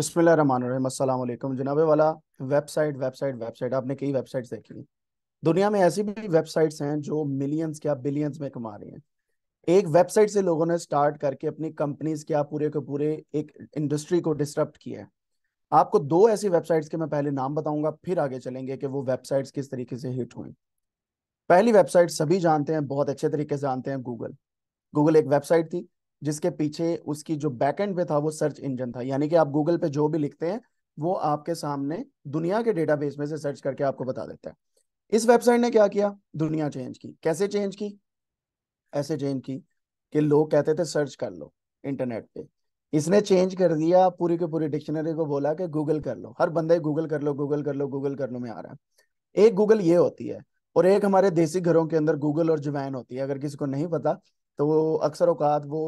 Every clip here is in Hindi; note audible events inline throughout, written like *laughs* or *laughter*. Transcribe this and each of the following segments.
बसमिलकुम जनाब वाला वेबसाइट वेबसाइट वेबसाइट आपने कई वेबसाइट्स देखी दुनिया में ऐसी भी वेबसाइट्स हैं जो मिलियंस क्या बिलियंस में कमा रही हैं एक वेबसाइट से लोगों ने स्टार्ट करके अपनी कंपनीज क्या पूरे के पूरे एक इंडस्ट्री को किया है आपको दो ऐसी वेबसाइट्स के मैं पहले नाम बताऊंगा फिर आगे चलेंगे कि वो वेबसाइट्स किस तरीके से हिट हुई पहली वेबसाइट सभी जानते हैं बहुत अच्छे तरीके से जानते हैं गूगल गूगल एक वेबसाइट थी जिसके पीछे उसकी जो बैकएंड पे था वो सर्च इंजन था यानी कि आप गूगल पे जो भी लिखते हैं वो आपके सामने दुनिया के डेटाबेस में से सर्च करके आपको बता देता है इस वेबसाइट ने क्या किया दुनिया चेंज की कैसे चेंज की ऐसे चेंज की कि लोग कहते थे सर्च कर लो इंटरनेट पे इसने चेंज कर दिया पूरी के पूरी डिक्शनरी को बोला कि गूगल कर लो हर बंदे गूगल कर लो गूगल कर लो गूगल कर लो में आ रहा है एक गूगल ये होती है और एक हमारे देसी घरों के अंदर गूगल और जवैन होती है अगर किसी को नहीं पता तो अक्सर औकात वो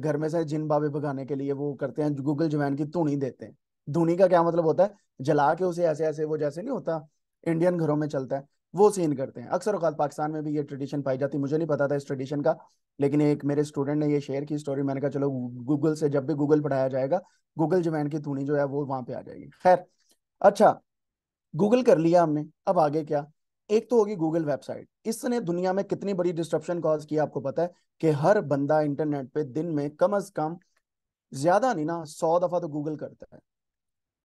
घर में से जिन बाबे भगाने के लिए वो करते हैं गूगल जुमैन की धुनी देते हैं धूनी का क्या मतलब होता है जला के उसे ऐसे ऐसे वो जैसे नहीं होता इंडियन घरों में चलता है वो सीन करते हैं अक्सर अवकात पाकिस्तान में भी ये ट्रेडिशन पाई जाती मुझे नहीं पता था इस ट्रेडिशन का लेकिन एक मेरे स्टूडेंट ने ये शेयर की स्टोरी मैंने कहा चलो गूगल से जब भी गूगल पढ़ाया जाएगा गूगल जमैन की धुनी जो है वो वहां पे आ जाएगी खैर अच्छा गूगल कर लिया हमने अब आगे क्या एक तो होगी गूगल वेबसाइट इसने दुनिया में कितनी बड़ी डिस्ट्रप्शन कॉज की आपको पता है कि हर बंदा इंटरनेट पे दिन में कम अज कम ज्यादा नहीं ना सौ दफा तो गूगल करता है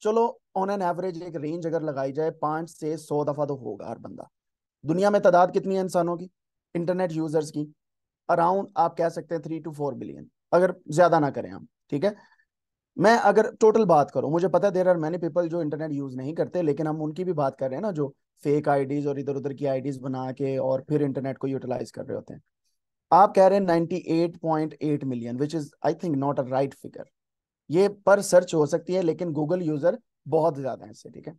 चलो ऑन एन एवरेज एक रेंज अगर लगाई जाए पांच से सौ दफा तो होगा हर बंदा दुनिया में तादाद कितनी है इंसानों की इंटरनेट यूजर्स की अराउंड आप कह सकते हैं थ्री टू फोर बिलियन अगर ज्यादा ना करें हम ठीक है मैं अगर टोटल बात करूं मुझे पता है देर आर मैनी पीपल जो इंटरनेट यूज नहीं करते लेकिन हम उनकी भी बात कर रहे हैं ना जो फेक आईडीज और इधर उधर की आईडीज बना के और फिर इंटरनेट को यूटिलाइज कर रहे होते हैं आप कह रहे हैं 98.8 million which is I think not a right figure ये पर सर्च हो सकती है लेकिन गूगल यूजर बहुत ज्यादा है इससे ठीक है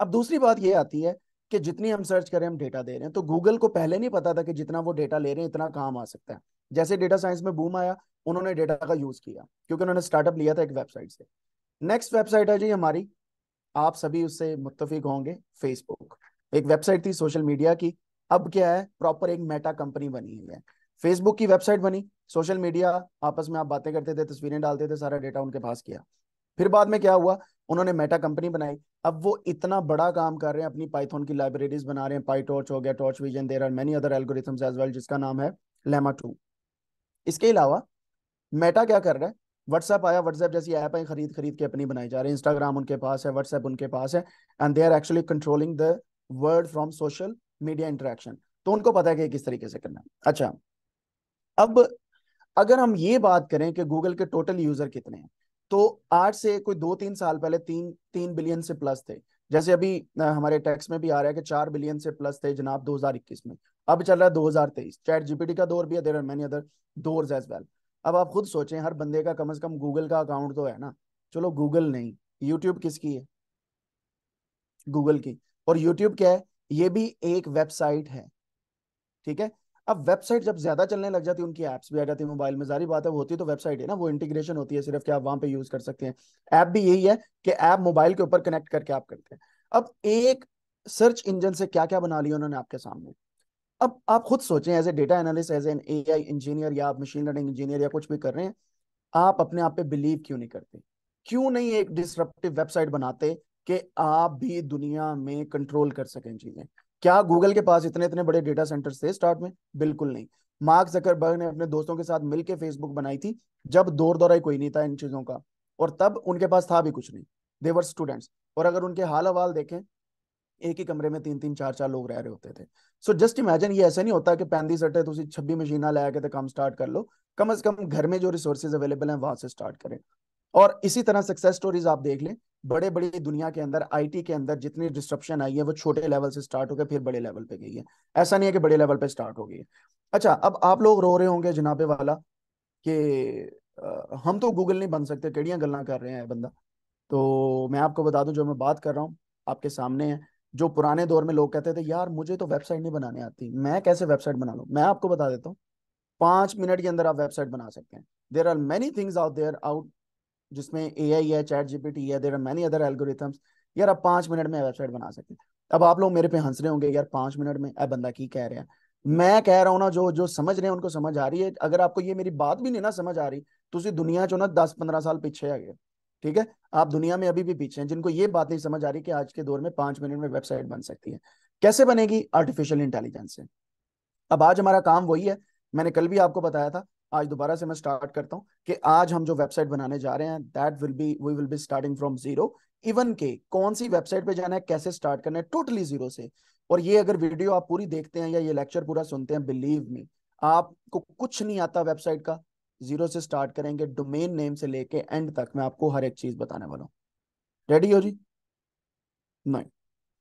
अब दूसरी बात ये आती है कि जितनी हम सर्च करें हम डेटा दे रहे हैं तो गूगल को पहले नहीं पता था कि जितना वो डेटा ले रहे हैं इतना काम आ सकता है जैसे डेटा साइंस में बूम आया उन्होंने डेटा का यूज किया क्योंकि उन्होंने स्टार्टअप लिया था एक वेबसाइट से नेक्स्ट वेबसाइट है जी हमारी आप सभी उससे मुतफिक होंगे फेसबुक एक वेबसाइट थी सोशल मीडिया की अब क्या है प्रॉपर एक मेटा कंपनी बनी हुई है फेसबुक की वेबसाइट बनी सोशल मीडिया आपस में आप बातें करते थे तस्वीरें डालते थे सारा डेटा उनके पास किया फिर बाद में क्या हुआ उन्होंने मेटा कंपनी बनाई अब वो इतना बड़ा काम कर रहे हैं अपनी पाइथन की लाइब्रेरीज बना रहे हैं पाई टॉर्च हो गया torch vision there are many other algorithms as well जिसका नाम है लेमा टू इसके अलावा मेटा क्या कर रहा है व्हाट्सएप आया व्हाट्सएप जैसी ऐप है खरीद खरीद के अपनी बनाई जा रही है इंस्टाग्राम उनके पास है व्हाट्सएप उनके पास है and they are actually controlling the word from social media interaction तो उनको पता है कि किस तरीके से करना है अच्छा अब अगर हम ये बात करें कि गूगल के टोटल यूजर कितने हैं तो आज से कोई दो तीन साल पहले तीन तीन बिलियन से प्लस थे जैसे अभी हमारे टैक्स में भी आ रहा है कि चार बिलियन से प्लस थे जनाब 2021 में अब चल रहा है 2023 चैट जीपीटी का दौर भी है देयर आर मेनी अदर दौर्स एज वेल अब आप खुद सोचें हर बंदे का कम से कम गूगल का अकाउंट तो है ना चलो गूगल नहीं यूट्यूब किसकी है गूगल की और यूट्यूब क्या है ये भी एक वेबसाइट है ठीक है अब वेबसाइट जब ज्यादा चलने लग जाती है उनकी एप्स भी आ जाती है मोबाइल में सारी बात है होती है तो वेबसाइट है ना वो इंटीग्रेशन होती है सिर्फ कि आप वहां पे यूज कर सकते हैं ऐप भी यही है कि ऐप मोबाइल के ऊपर कनेक्ट करके आप करते हैं अब एक सर्च इंजन से क्या क्या बना लिया उन्होंने आपके सामने अब आप खुद सोचें as a data analyst as an A I engineer या आप मशीन लर्निंग इंजीनियर या कुछ भी कर रहे हैं आप अपने आप पे बिलीव क्यों नहीं करते क्यों नहीं एक डिसरप्टिव वेबसाइट बनाते कि आप भी दुनिया में कंट्रोल कर सकें चीजें क्या गूगल के पास इतने इतने बड़े डेटा सेंटर्स थे स्टार्ट में बिल्कुल नहीं मार्क जकरबर्ग ने अपने दोस्तों के साथ मिलकर फेसबुक बनाई थी जब दौर दौरा कोई नहीं था इन चीजों का और तब उनके पास था भी कुछ नहीं देवर स्टूडेंट्स और अगर उनके हाल हवाल देखें एक ही कमरे में तीन तीन चार चार लोग रह रहे होते थे सो जस्ट इमेजिन ये ऐसा नहीं होता कि पैंतीस अट्ठे तुम तो छब्बी मशीना लै के तो काम स्टार्ट कर लो कम अज कम घर में जो रिसोर्सेज अवेलेबल है वहां से स्टार्ट करें और इसी तरह सक्सेस स्टोरीज आप देख लें बड़े बड़ी दुनिया के अंदर आईटी के अंदर जितनी डिस्ट्रप्शन आई है वो छोटे लेवल से स्टार्ट होकर फिर बड़े लेवल पे गई है ऐसा नहीं है कि बड़े लेवल पे स्टार्ट हो गई है अच्छा अब आप लोग रो रहे होंगे जनाबे वाला कि हम तो गूगल नहीं बन सकते कड़ियाँ गल्ला कर रहे हैं बंदा तो मैं आपको बता दूं जो मैं बात कर रहा हूँ आपके सामने है जो पुराने दौर में लोग कहते थे यार मुझे तो वेबसाइट नहीं बनाने आती मैं कैसे वेबसाइट बना लूँ मैं आपको बता देता हूँ पाँच मिनट के अंदर आप वेबसाइट बना सकते हैं there are many things out there out जिसमें ए आई है चैट जीपीटी है there are many other algorithms यार आप पाँच मिनट में वेबसाइट बना सकते हैं अब आप लोग मेरे पे हंस रहे होंगे यार पाँच मिनट में अब बंदा की कह रहे हैं मैं कह रहा हूँ ना जो जो समझ रहे हैं उनको समझ आ रही है अगर आपको ये मेरी बात भी नहीं ना समझ आ रही तो दुनिया चो ना दस पंद्रह साल पीछे आ गया ठीक है आप दुनिया में अभी भी पीछे हैं जिनको ये बात नहीं समझ आ रही कि आज के दौर में पांच मिनट में वेबसाइट बन सकती है कैसे बनेगी आर्टिफिशियल इंटेलिजेंस से अब आज हमारा काम वही है मैंने कल भी आपको बताया था आज दोबारा से मैं स्टार्ट करता हूँ कि आज हम जो वेबसाइट बनाने जा रहे हैं that will be we will be starting from zero even के कौन सी वेबसाइट पे जाना है कैसे स्टार्ट करना है टोटली जीरो से और ये अगर वीडियो आप पूरी देखते हैं या ये लेक्चर पूरा सुनते हैं बिलीव मी आपको कुछ नहीं आता वेबसाइट का जीरो से स्टार्ट करेंगे डोमेन नेम से लेके एंड तक मैं आपको हर एक चीज बताने वाला हूँ रेडी हो जी नहीं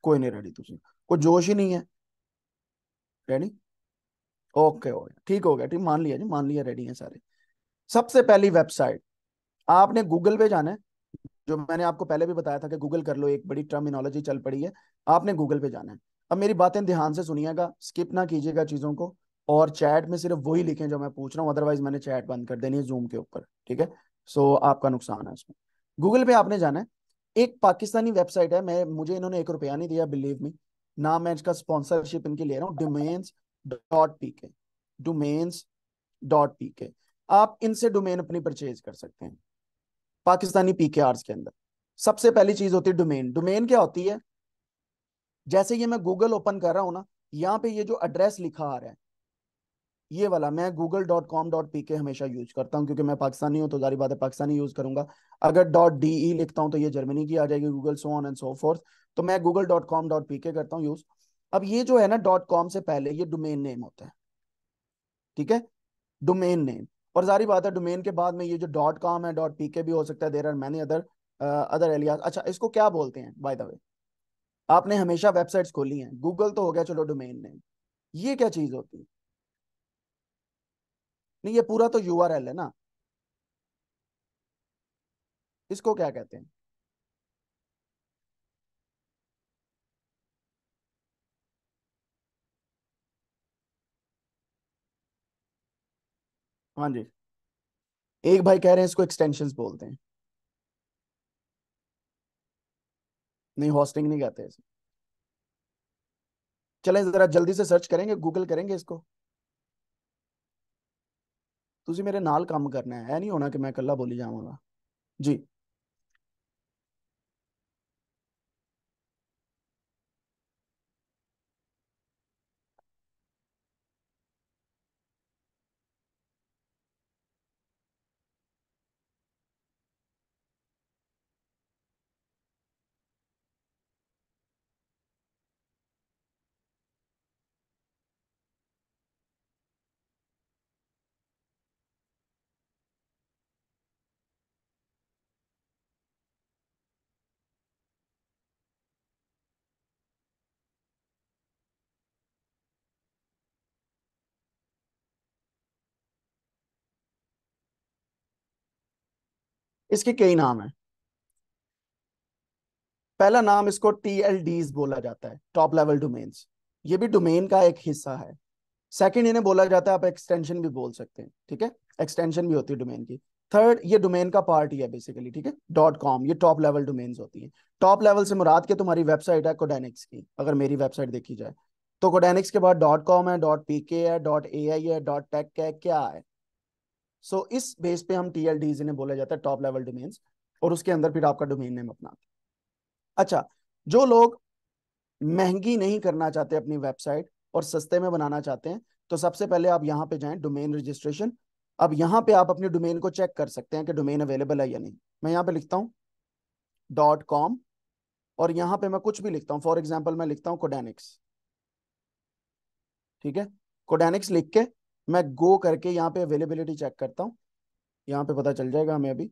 कोई नहीं रेडी तुझे कोई जोश ही नहीं है रेडी ओके हो गया ठीक हो गया ठीक मान लिया जी मान लिया रेडी है सारे सबसे पहली वेबसाइट आपने गूगल पे जाना है जो मैंने आपको पहले भी बताया था कि गूगल कर लो एक बड़ी टर्मिनोलॉजी चल पड़ी है आपने गूगल पे जाना है अब मेरी बातें ध्यान से सुनिएगा स्किप ना कीजिएगा चीजों को और चैट में सिर्फ वही लिखें जो मैं पूछ रहा हूँ अदरवाइज मैंने चैट बंद कर देनी है जूम के ऊपर ठीक है सो आपका नुकसान है उसमें गूगल पे आपने जाना है एक पाकिस्तानी वेबसाइट है मैं मुझे इन्होंने एक रुपया नहीं दिया बिलीव मी ना मैं इसका स्पॉन्सरशिप इनकी ले रहा हूँ domains dot P K domains dot P K आप इनसे डोमेन अपनी परचेज कर सकते हैं पाकिस्तानी पी के आर्स के अंदर सबसे पहली चीज होती है डोमेन डोमेन क्या होती है जैसे ये मैं गूगल ओपन कर रहा हूँ ना यहाँ पे ये जो एड्रेस लिखा आ रहा है ये वाला मैं Google dot com dot P K हमेशा यूज करता हूँ क्योंकि मैं पाकिस्तानी हूँ तो जारी बात है पाकिस्तानी यूज करूंगा अगर डॉट डी ई लिखता हूँ तो ये जर्मनी की आ जाएगी Google so on and so forth तो मैं Google dot com dot P K करता हूँ यूज अब ये जो है ना डॉट कॉम से पहले ये डोमेन नेम होता है ठीक है डोमेन नेम और जारी बात है डोमेन के बाद में ये जो डॉट कॉम है डॉट पी के भी हो सकता है there are many other other एलिया अच्छा इसको क्या बोलते हैं बाय द वे आपने हमेशा वेबसाइट्स खोली हैं गूगल तो हो गया चलो डोमेन नेम ये क्या चीज होती है नहीं ये पूरा तो यू है ना इसको क्या कहते हैं हाँ जी एक भाई कह रहे हैं इसको एक्सटेंशन बोलते हैं नहीं होस्टिंग नहीं कहते चले जरा जल्दी से सर्च करेंगे गूगल करेंगे इसको ਤੁਸੀਂ ਮੇਰੇ ਨਾਲ ਕੰਮ ਕਰਨਾ ਹੈ ਇਹ ਨਹੀਂ ਹੋਣਾ ਕਿ ਮੈਂ ਇਕੱਲਾ ਬੋਲੀ ਜਾਵਾਂਗਾ ਜੀ इसके कई नाम है पहला नाम इसको टीएलडीज बोला जाता है टॉप लेवल डोमेन्स ये भी डोमेन का एक हिस्सा है सेकंड इन्हें बोला जाता है आप एक्सटेंशन भी बोल सकते हैं ठीक है एक्सटेंशन भी होती है डोमेन की थर्ड ये डोमेन का पार्ट ही है बेसिकली ठीक है डॉट कॉम ये टॉप लेवल डोमेन्स होती है टॉप लेवल से मुराद के तुम्हारी वेबसाइट है कोडेनिक्स की अगर मेरी वेबसाइट देखी जाए तो कोडेनिक्स के बाद डॉट कॉम है डॉट पी के है डॉट ए आई है डॉट टेक है क्या है सो so, इस बेस पे हम टी एल डी जिन्हें बोला जाता है टॉप लेवल डोमेन और उसके अंदर फिर आपका डोमेन नेम अपना अच्छा जो लोग महंगी नहीं करना चाहते अपनी वेबसाइट और सस्ते में बनाना चाहते हैं तो सबसे पहले आप यहाँ पे जाएं डोमेन रजिस्ट्रेशन अब यहाँ पे आप अपने डोमेन को चेक कर सकते हैं कि डोमेन अवेलेबल है या नहीं मैं यहाँ पे लिखता हूँ डॉट कॉम और यहाँ पे मैं कुछ भी लिखता हूँ फॉर एग्जाम्पल मैं लिखता हूँ कोडेनिक्स ठीक है कोडेनिक्स लिख के मैं गो करके यहाँ पे अवेलेबिलिटी चेक करता हूँ यहाँ पे पता चल जाएगा हमें अभी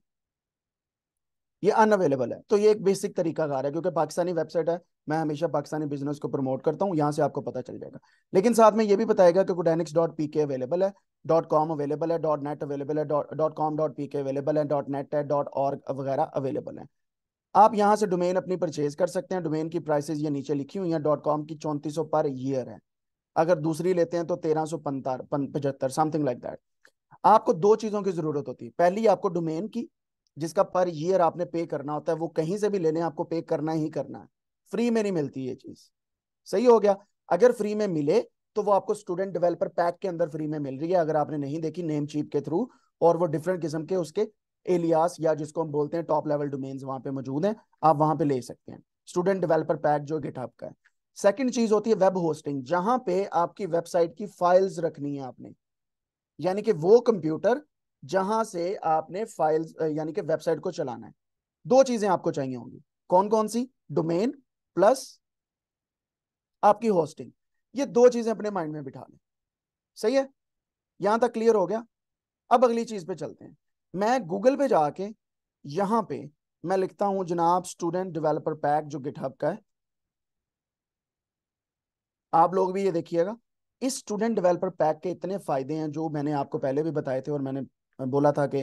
ये अनअवेलेबल है तो ये एक बेसिक तरीका कार है क्योंकि पाकिस्तानी वेबसाइट है मैं हमेशा पाकिस्तानी बिजनेस को प्रमोट करता हूँ यहाँ से आपको पता चल जाएगा लेकिन साथ में ये भी बताएगा कि Codenix dot P K available है डॉट कॉम अवेलेबल है डॉट नेट अवेलेबल है dot com dot P K available है डॉट नेट है डॉट और वगैरह अवेलेबल है आप यहाँ से डोमेन अपनी परचेज कर सकते हैं डोमेन की प्राइसेज ये नीचे लिखी हुई है डॉट कॉम की चौंतीस पर ईयर है अगर दूसरी लेते हैं तो तेरह सौ पचहत्तर समथिंग लाइक दैट आपको दो चीजों की जरूरत होती है पहली आपको डोमेन की जिसका पर ईयर आपने पे करना होता है वो कहीं से भी लेने आपको पे करना ही करना है फ्री में नहीं मिलती ये चीज सही हो गया अगर फ्री में मिले तो वो आपको स्टूडेंट डेवलपर पैक के अंदर फ्री में मिल रही है अगर आपने नहीं देखी नेम चीप के थ्रू और वो डिफरेंट किस्म के उसके एलियास या जिसको हम बोलते हैं टॉप लेवल डोमेन्स वहां पे मौजूद हैं आप वहां पे ले सकते हैं स्टूडेंट डेवलपर पैक जो गिटहब का है सेकंड चीज होती है वेब होस्टिंग जहां पे आपकी वेबसाइट की फाइल्स रखनी है आपने यानी कि वो कंप्यूटर जहां से आपने फाइल्स यानी कि वेबसाइट को चलाना है दो चीजें आपको चाहिए होंगी कौन कौन सी डोमेन प्लस आपकी होस्टिंग ये दो चीजें अपने माइंड में बिठा लें सही है यहां तक क्लियर हो गया अब अगली चीज पे चलते हैं मैं गूगल पे जाके यहाँ पे मैं लिखता हूं जनाब स्टूडेंट डेवलपर पैक जो गिटहब का है आप लोग भी ये देखिएगा इस स्टूडेंट डेवलपर पैक के इतने फायदे हैं जो मैंने आपको पहले भी बताए थे और मैंने बोला था कि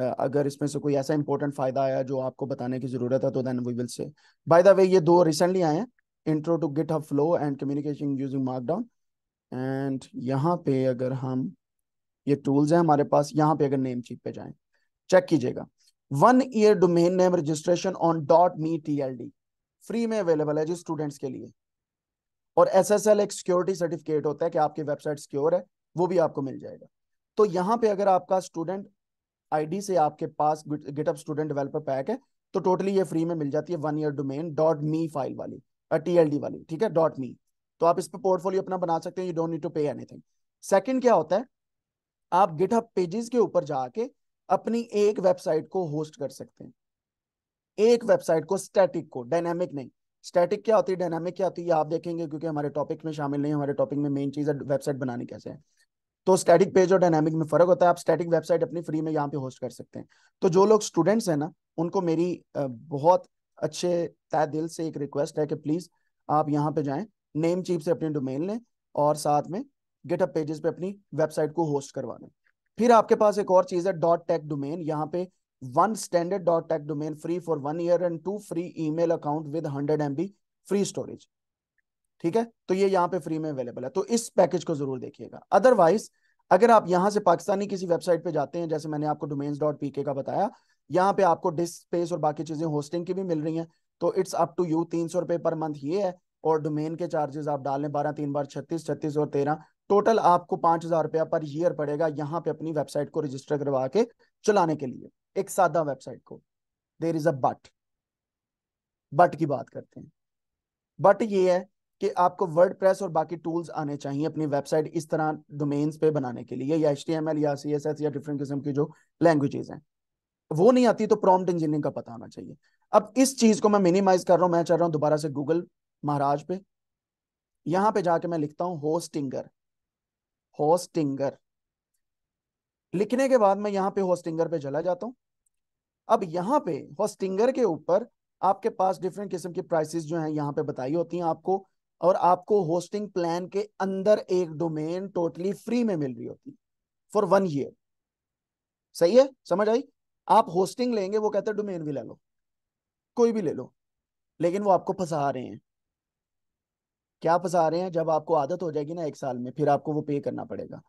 अगर इसमें से कोई ऐसा इंपॉर्टेंट फायदा आया जो आपको बताने की जरूरत है तो then we will say by the way ये दो रिसेंटली आए हैं intro to GitHub flow and communication using markdown and यहाँ पे अगर हम ये टूल्स हैं हमारे पास यहाँ पे अगर नेम चीप पे जाएं चेक कीजिएगा one year domain name registration on dot me T L D free में अवेलेबल है जो स्टूडेंट्स के लिए और एस एस एल एक सिक्योरिटी सर्टिफिकेट होता है कि आपकी वेबसाइट सिक्योर है वो भी आपको मिल जाएगा तो यहाँ पे अगर आपका स्टूडेंट आईडी से आपके पास गिटअप स्टूडेंट डेवलपर पैक है तो टोटली ये फ्री में मिल जाती है one year domain dot me फाइल वाली टी एल डी वाली ठीक है डॉट मी तो आप इस पर पोर्टफोलियो अपना बना सकते हैं you don't need to pay anything second क्या होता है आप गिटअप पेजेस के ऊपर जाके अपनी एक वेबसाइट को होस्ट कर सकते हैं एक वेबसाइट को स्टैटिक को डायनेमिक नहीं स्टैटिक क्या होती है डायनामिक क्या होती है आप देखेंगे क्योंकि हमारे टॉपिक में शामिल नहीं है हमारे टॉपिक में मेन चीज़ है वेबसाइट बनानी कैसे है तो स्टैटिक पेज और डायनामिक में फर्क होता है आप स्टैटिक वेबसाइट अपनी फ्री में यहाँ पे होस्ट कर सकते हैं तो जो लोग स्टूडेंट्स हैं ना उनको मेरी बहुत अच्छे तय दिल से एक रिक्वेस्ट है कि प्लीज़ आप यहाँ पे जाएं नेम चीप से अपनी डोमेन लें और साथ में गेटअप पेजेस पे अपनी वेबसाइट को होस्ट करवा लें फिर आपके पास एक और चीज़ है डॉट टेक डोमेन यहाँ पे one standard dot .tech domain free for one year and two free email account with 100 MB free storage. ठीक है तो ये यहाँ पे फ्री में अवेलेबल है तो इस पैकेज को जरूर देखिएगा अदरवाइज अगर आप यहाँ से पाकिस्तानी किसी वेबसाइट पे जाते हैं जैसे मैंने आपको डोमेन्स डॉट पीके का बताया यहाँ पे आपको डिस्क स्पेस और बाकी चीजें होस्टिंग की भी मिल रही हैं तो इट्स अप टू यू तीन सौ रुपए पर मंथ ये है और डोमेन के चार्जेस आप डाल लें बारह तीन बार छत्तीस छत्तीस और तेरह टोटल आपको पांच हजार रुपया पर ईयर पड़ेगा यहाँ पे अपनी वेबसाइट को रजिस्टर करवा के चलाने के लिए एक सादा वेबसाइट को there is a but but की बात करते हैं बट ये है कि आपको वर्ड प्रेस और बाकी टूल्स आने चाहिए अपनी वेबसाइट इस तरह डोमेन्स पे बनाने के लिए या एच या सी या डिफरेंट किस्म की जो लैंग्वेजेस हैं वो नहीं आती तो प्रॉम्प्ट इंजीनियरिंग का पता होना चाहिए अब इस चीज को मैं मिनिमाइज कर रहा हूं मैं चल रहा हूं दोबारा से गूगल महाराज पे यहां पे जाके मैं लिखता हूं होस्टिंगर होस्टिंगर लिखने के बाद मैं यहाँ पे होस्टिंगर पे चला जाता हूँ अब यहाँ पे होस्टिंगर के ऊपर आपके पास डिफरेंट किस्म की प्राइसेस जो हैं यहाँ पे बताई होती हैं आपको और आपको होस्टिंग प्लान के अंदर एक डोमेन टोटली फ्री में मिल रही होती है फॉर वन ईयर सही है समझ आई आप होस्टिंग लेंगे वो कहते हैं डोमेन भी ले लो कोई भी ले लो लेकिन वो आपको फंसा रहे हैं क्या फंसा रहे हैं जब आपको आदत हो जाएगी ना एक साल में फिर आपको वो पे करना पड़ेगा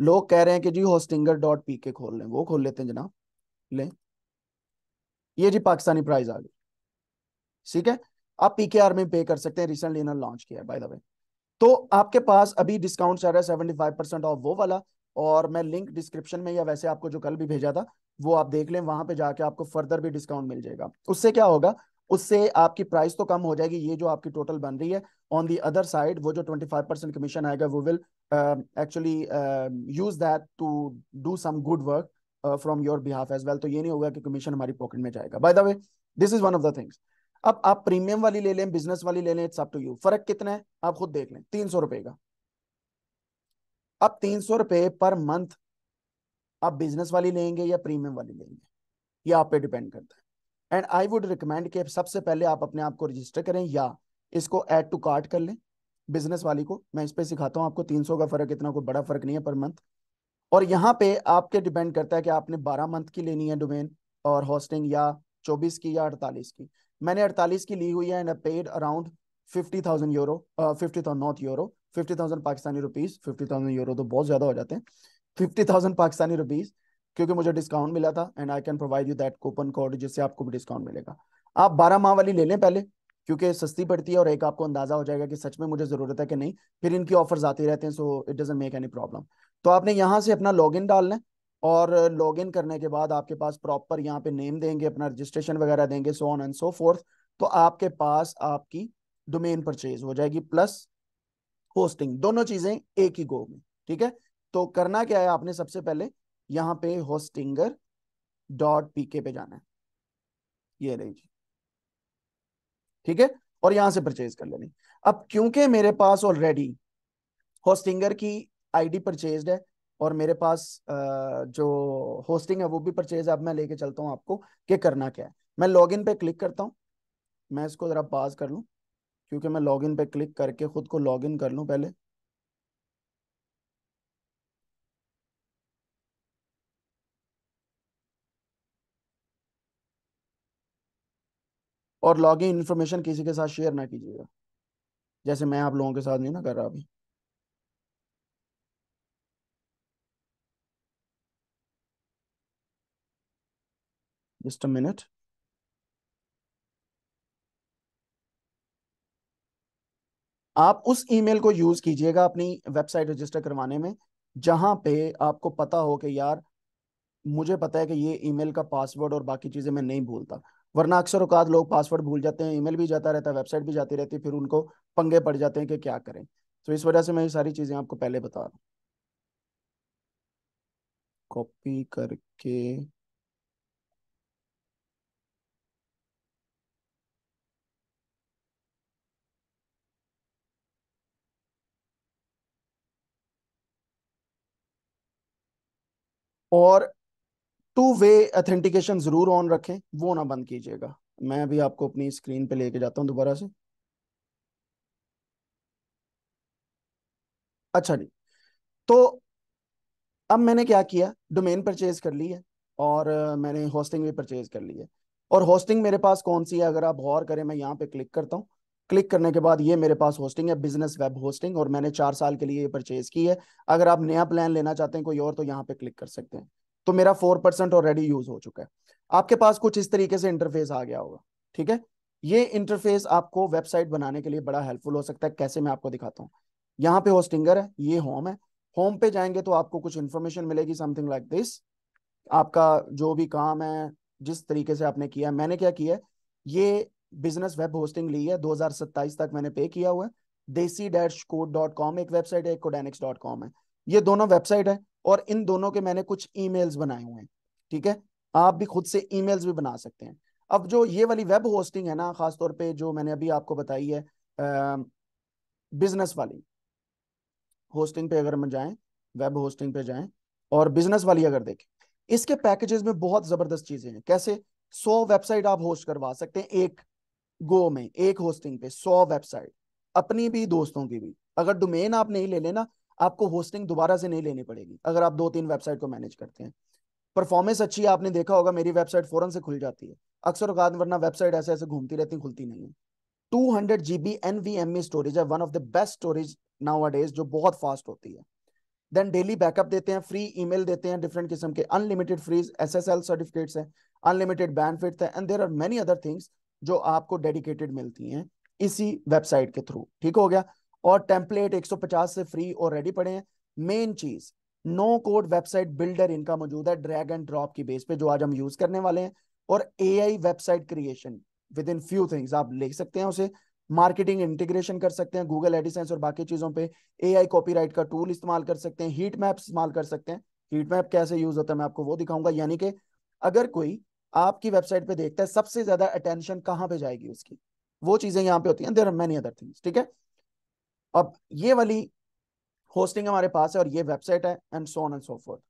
लोग कह रहे हैं कि जी होस्टिंगर डॉट पी के खोल लें वो खोल लेते हैं जनाब लें ये जी पाकिस्तानी प्राइस आ गई ठीक है आप पीके आर में पे कर सकते हैं रिसेंटली इन्होंने लॉन्च किया बाय द वे तो आपके पास अभी डिस्काउंट चल रहा है सेवेंटी फाइव परसेंट ऑफ वो वाला और मैं लिंक डिस्क्रिप्शन में या वैसे आपको जो कल भी भेजा था वो आप देख लें वहां पे जाके आपको फर्दर भी डिस्काउंट मिल जाएगा उससे क्या होगा उससे आपकी प्राइस तो कम हो जाएगी ये जो आपकी टोटल बन रही है ऑन दी अदर साइड वो जो ट्वेंटी फाइव परसेंट कमीशन आएगा वो will actually um, actually um, use that to do some good work uh, from your behalf as well तो ये नहीं होगा कि कमीशन हमारी पॉकेट में जाएगा by the way this is one of the things अब आप प्रीमियम वाली ले लें बिजनेस वाली ले लें इट्स अप टू यू फर्क कितना है आप खुद देख लें तीन सौ रुपए का अब तीन सौ रुपए पर मंथ आप बिजनेस वाली लेंगे या प्रीमियम वाली लेंगे ये आप पे डिपेंड करता है एंड आई वुड रिकमेंड कि सबसे पहले आप अपने आप को रजिस्टर करें या इसको एड टू कार्ट कर लें बिजनेस वाली को मैं इस पर सिखाता हूँ आपको 300 का फर्क इतना कोई बड़ा फर्क नहीं है पर मंथ और यहाँ पे आपके डिपेंड करता है कि आपने बारह मंथ की लेनी है डोमेन और हॉस्टिंग या चौबीस की या अड़तालीस की मैंने अड़तालीस की ली हुई है and paid around fifty thousand euro fifty thousand north euro fifty thousand Pakistani rupees fifty thousand euro तो बहुत ज़्यादा हो जाते हैं फिफ्टी थाउजेंड पाकिस्तानी रुपीज क्योंकि मुझे डिस्काउंट मिला था and I can provide you that coupon code जिससे आपको भी डिस्काउंट मिलेगा आप बारह माह वाली ले लें पहले क्योंकि सस्ती पड़ती है और एक आपको अंदाजा हो जाएगा कि सच में मुझे ज़रूरत है कि नहीं फिर इनकी ऑफर आते रहते हैं so it doesn't make any problem तो आपने यहाँ से अपना लॉग इन डालना है और इन करने के बाद आपके पास प्रॉपर यहाँ पे नेम देंगे अपना रजिस्ट्रेशन वगैरह देंगे so on and so forth तो आपके पास आपकी डोमेन परचेज हो जाएगी प्लस होस्टिंग दोनों चीजें एक ही गो में ठीक है तो करना क्या है आपने सबसे पहले यहाँ पे होस्टिंगर डॉट पीके पे जाना है ये रही ठीक है और यहां से परचेज कर लेनी अब क्योंकि मेरे पास ऑलरेडी होस्टिंगर की आईडी परचेज है और मेरे पास जो होस्टिंग है वो भी परचेज है अब मैं लेके चलता हूँ आपको कि करना क्या है मैं लॉगिन पे क्लिक करता हूँ मैं इसको ज़रा पास कर लूँ क्योंकि मैं लॉगिन पे क्लिक करके खुद को लॉगिन कर लूँ पहले और लॉग इन इन्फॉर्मेशन किसी के साथ शेयर ना कीजिएगा जैसे मैं आप लोगों के साथ नहीं ना कर रहा अभी जस्ट अ मिनट आप उस ईमेल को यूज कीजिएगा अपनी वेबसाइट रजिस्टर करवाने में जहां पे आपको पता हो कि यार मुझे पता है कि ये ईमेल का पासवर्ड और बाकी चीजें मैं नहीं भूलता वरना अक्सर औकात लोग पासवर्ड भूल जाते हैं ईमेल भी जाता रहता है वेबसाइट भी जाती रहती है फिर उनको पंगे पड़ जाते हैं कि क्या करें तो इस वजह से मैं ये सारी चीज़ें आपको पहले बता रहा हूँ कॉपी करके और टू वे अथेंटिकेशन जरूर ऑन रखें वो ना बंद कीजिएगा मैं अभी आपको अपनी स्क्रीन पे लेके जाता हूँ दोबारा से अच्छा जी तो अब मैंने क्या किया डोमेन परचेज कर ली है और मैंने होस्टिंग भी परचेज कर ली है और होस्टिंग मेरे पास कौन सी है अगर आप गौर करें मैं यहाँ पे क्लिक करता हूँ क्लिक करने के बाद ये मेरे पास होस्टिंग है बिजनेस वेब होस्टिंग और मैंने चार साल के लिए ये परचेज की है अगर आप नया प्लान लेना चाहते हैं कोई और तो यहाँ पे क्लिक कर सकते हैं तो मेरा फोर परसेंट ऑलरेडी यूज हो चुका है आपके पास कुछ इस तरीके से इंटरफेस आ गया होगा ठीक है ये इंटरफेस आपको वेबसाइट बनाने के लिए बड़ा हेल्पफुल हो सकता है कैसे मैं आपको दिखाता हूँ यहाँ पे होस्टिंगर है ये होम है होम पे जाएंगे तो आपको कुछ इन्फॉर्मेशन मिलेगी समथिंग लाइक दिस आपका जो भी काम है जिस तरीके से आपने किया मैंने क्या किया ये बिजनेस वेब होस्टिंग ली है 2027 तक मैंने पे किया हुआ है desi dash code dot com एक वेबसाइट है एक कोडेनिक्स डॉट कॉम है ये दोनों वेबसाइट है और इन दोनों के मैंने कुछ ईमेल्स बनाए हुए हैं ठीक है आप भी खुद से ईमेल्स भी बना सकते हैं अब जो ये वाली वेब होस्टिंग है ना खासतौर पे जो मैंने अभी आपको बताई है बिजनेस वाली होस्टिंग पे अगर हम जाएं वेब होस्टिंग पे जाएं और बिजनेस वाली अगर देखें इसके पैकेजेस में बहुत जबरदस्त चीजें हैं कैसे सौ वेबसाइट आप होस्ट करवा सकते हैं एक गो में एक होस्टिंग पे सौ वेबसाइट अपनी भी दोस्तों की भी अगर डोमेन आप नहीं ले लेना आपको होस्टिंग दोबारा से नहीं लेनी पड़ेगी अगर आप दो तीन वेबसाइट को मैनेज करते हैं परफॉर्मेंस अच्छी है आपने देखा होगा मेरी वेबसाइट फौरन से खुल जाती है अक्सर उगात वरना वेबसाइट ऐसे ऐसे घूमती रहती खुलती नहीं है two hundred G B N V M E storage है one of the best storage nowadays जो बहुत फास्ट होती है देन डेली बैकअप देते हैं फ्री ईमेल देते हैं डिफरेंट किस्म के unlimited free S S L certificates है अनलिमिटेड बैनफिट है and there are many other things जो आपको डेडिकेटेड मिलती हैं इसी वेबसाइट के थ्रू ठीक हो गया और टेम्पलेट 150 से फ्री ऑलरेडी पड़े हैं मेन चीज नो कोड वेबसाइट बिल्डर इनका मौजूद है ड्रैग एंड ड्रॉप की बेस पे जो आज हम यूज करने वाले हैं और AI website creation with in few things आप लिख सकते हैं उसे मार्केटिंग इंटीग्रेशन कर सकते हैं गूगल एडिसेंस और बाकी चीजों पे कॉपी राइट का टूल इस्तेमाल कर सकते हैं हीट मैप इस्तेमाल कर सकते हैं हीट मैप कैसे यूज होता है मैं आपको वो दिखाऊंगा यानी कि अगर कोई आपकी वेबसाइट पे देखता है सबसे ज्यादा अटेंशन कहाँ पे जाएगी उसकी वो चीजें यहाँ पे होती हैं there are many other things ठीक है अब ये वाली होस्टिंग हमारे पास है और ये वेबसाइट है and so on and so forth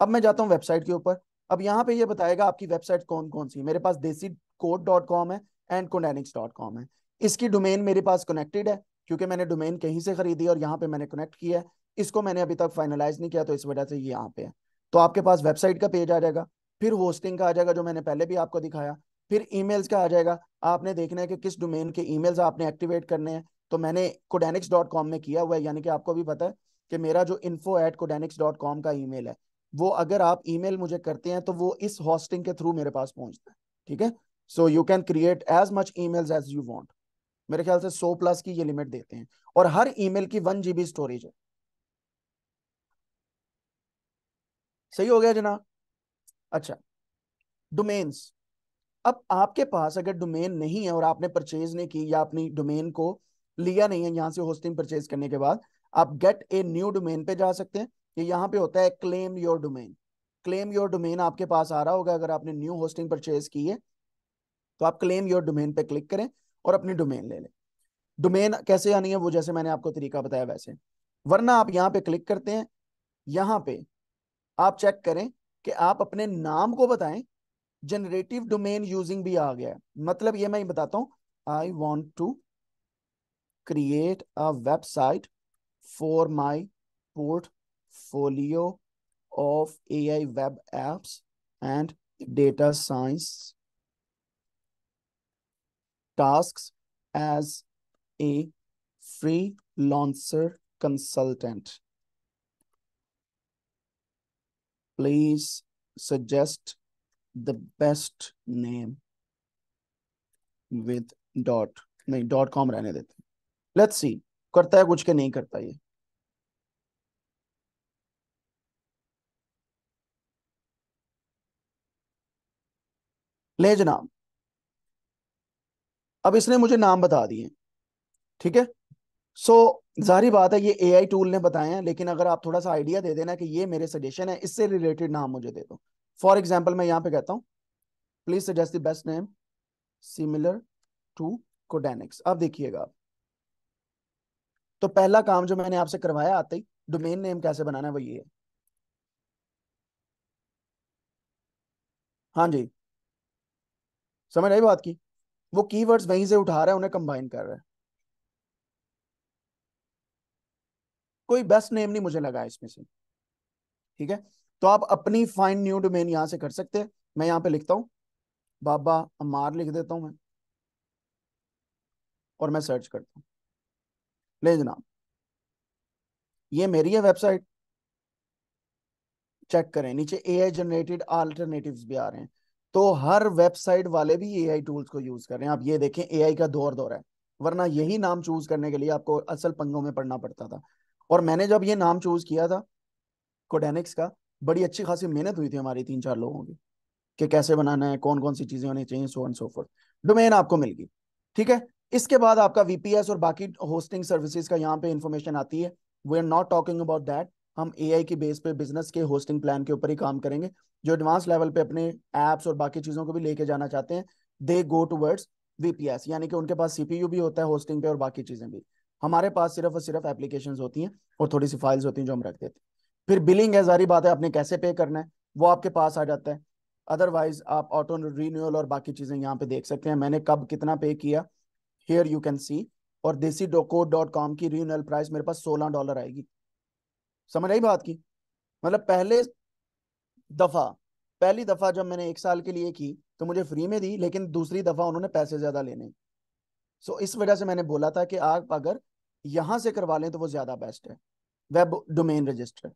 अब मैं जाता हूँ वेबसाइट के ऊपर अब यहाँ पे ये बताएगा आपकी वेबसाइट कौन कौन सी मेरे पास देसी कोड डॉट कॉम है एंड कोडेनिक्स डॉट कॉम है इसकी डोमेन मेरे पास कनेक्टेड है क्योंकि मैंने डोमेन कहीं से खरीदी और यहाँ पे मैंने कनेक्ट किया है इसको मैंने अभी तक फाइनलाइज नहीं किया तो इस वजह से ये यहाँ पे है तो आपके पास वेबसाइट का पेज आ जाएगा फिर होस्टिंग का आ जाएगा जो मैंने पहले भी आपको दिखाया फिर ईमेल्स का आ जाएगा आपने देखना है कि किस डोमेन के ईमेल्स आपने एक्टिवेट करने हैं तो मैंने कोडेनिक्स डॉट कॉम में किया हुआ है यानी कि आपको भी पता है कि मेरा जो info at Codanics dot com का ईमेल है वो अगर आप ईमेल मुझे करते हैं तो वो इस हॉस्टिंग के थ्रू मेरे पास पहुंचता है ठीक है so you can create as much emails as you want मेरे ख्याल से 100 प्लस की ये लिमिट देते हैं और हर ईमेल की वन जीबी स्टोरेज है सही हो गया जना अच्छा डोमेन्स अब आपके पास अगर डोमेन नहीं है और आपने परचेज नहीं की या अपनी डोमेन को लिया नहीं है यहाँ से होस्टिंग परचेज करने के बाद आप गेट ए न्यू डोमेन पे जा सकते हैं ये यहाँ पे होता है claim your domain claim your domain आपके पास आ रहा होगा अगर आपने न्यू होस्टिंग परचेज की है तो आप क्लेम योर डोमेन पे क्लिक करें और अपनी डोमेन ले लें डोमेन कैसे आनी है वो जैसे मैंने आपको तरीका बताया वैसे वरना आप यहाँ पे क्लिक करते हैं यहाँ पे आप चेक करें कि आप अपने नाम को बताएं जनरेटिव डोमेन यूजिंग भी आ गया मतलब ये मैं बताता हूँ I want to create a website for my portfolio of AI web apps and data science tasks as a freelancer consultant. Please suggest the best name with dot नहीं डॉट कॉम लेट्स सी करता है कुछ के नहीं करता ये ले जनाब अब इसने मुझे नाम बता दिए ठीक है सो so, जारी बात है ये एआई टूल ने बताया है लेकिन अगर आप थोड़ा सा आइडिया दे देना कि ये मेरे सजेशन है इससे रिलेटेड नाम मुझे दे दो फॉर एग्जाम्पल मैं यहाँ पे कहता हूँ please suggest the best name similar to Codanics अब देखिएगा आप तो पहला काम जो मैंने आपसे करवाया आते ही डोमेन नेम कैसे बनाना है वो ये है हाँ जी समझ आई बात की वो कीवर्ड्स वहीं से उठा रहा है उन्हें कंबाइन कर रहा है कोई बेस्ट नेम नहीं मुझे लगा इसमें से ठीक है तो आप अपनी फाइन न्यू डोमेन यहां से कर सकते हैं मैं यहां पे लिखता हूं बाबा अमार लिख देता हूं मैं और मैं सर्च करता हूं ले जनाब ये मेरी है वेबसाइट चेक करें नीचे ए आई जनरेटेड आल्टरनेटिव भी आ रहे हैं तो हर वेबसाइट वाले भी ए आई टूल्स को यूज कर रहे हैं आप ये देखें ए आई का दौर दौर है वरना यही नाम चूज करने के लिए आपको असल पंगों में पढ़ना पड़ता था और मैंने जब ये नाम चूज किया था कोडेनिक्स का बड़ी अच्छी खासी मेहनत हुई थी हमारी तीन चार लोगों की कि कैसे बनाना है कौन कौन सी चीजें होनी चाहिए so and so forth domain आपको मिल गई ठीक है इसके बाद आपका वीपीएस और बाकी होस्टिंग सर्विसेज का यहाँ पे इन्फॉर्मेशन आती है we are not talking about that हम ए के बेस पे बिजनेस के होस्टिंग प्लान के ऊपर ही काम करेंगे जो एडवांस लेवल पे अपने एप्स और बाकी चीज़ों को भी लेके जाना चाहते हैं दे गो टूवर्ड्स वीपीएस यानी कि उनके पास सीपीयू भी होता है होस्टिंग पे और बाकी चीज़ें भी हमारे पास सिर्फ और सिर्फ एप्लीकेशन होती हैं और थोड़ी सी फाइल्स होती हैं जो हम रख देते हैं फिर बिलिंग है सारी बात है आपने कैसे पे करना है वो आपके पास आ जाता है अदरवाइज आप ऑटो रिन्यूअल और बाकी चीज़ें यहाँ पे देख सकते हैं मैंने कब कितना पे किया हेयर यू कैन सी और देसी डोको डॉट कॉम की रीनल प्राइस मेरे पास सोलह डॉलर आएगी समझ आई बात की मतलब पहले दफा पहली दफा जब मैंने एक साल के लिए की तो मुझे फ्री में दी लेकिन दूसरी दफा उन्होंने पैसे ज्यादा लेने सो so, इस वजह से मैंने बोला था कि आप अगर यहां से करवा लें तो वो ज्यादा बेस्ट है वेब डोमेन रजिस्टर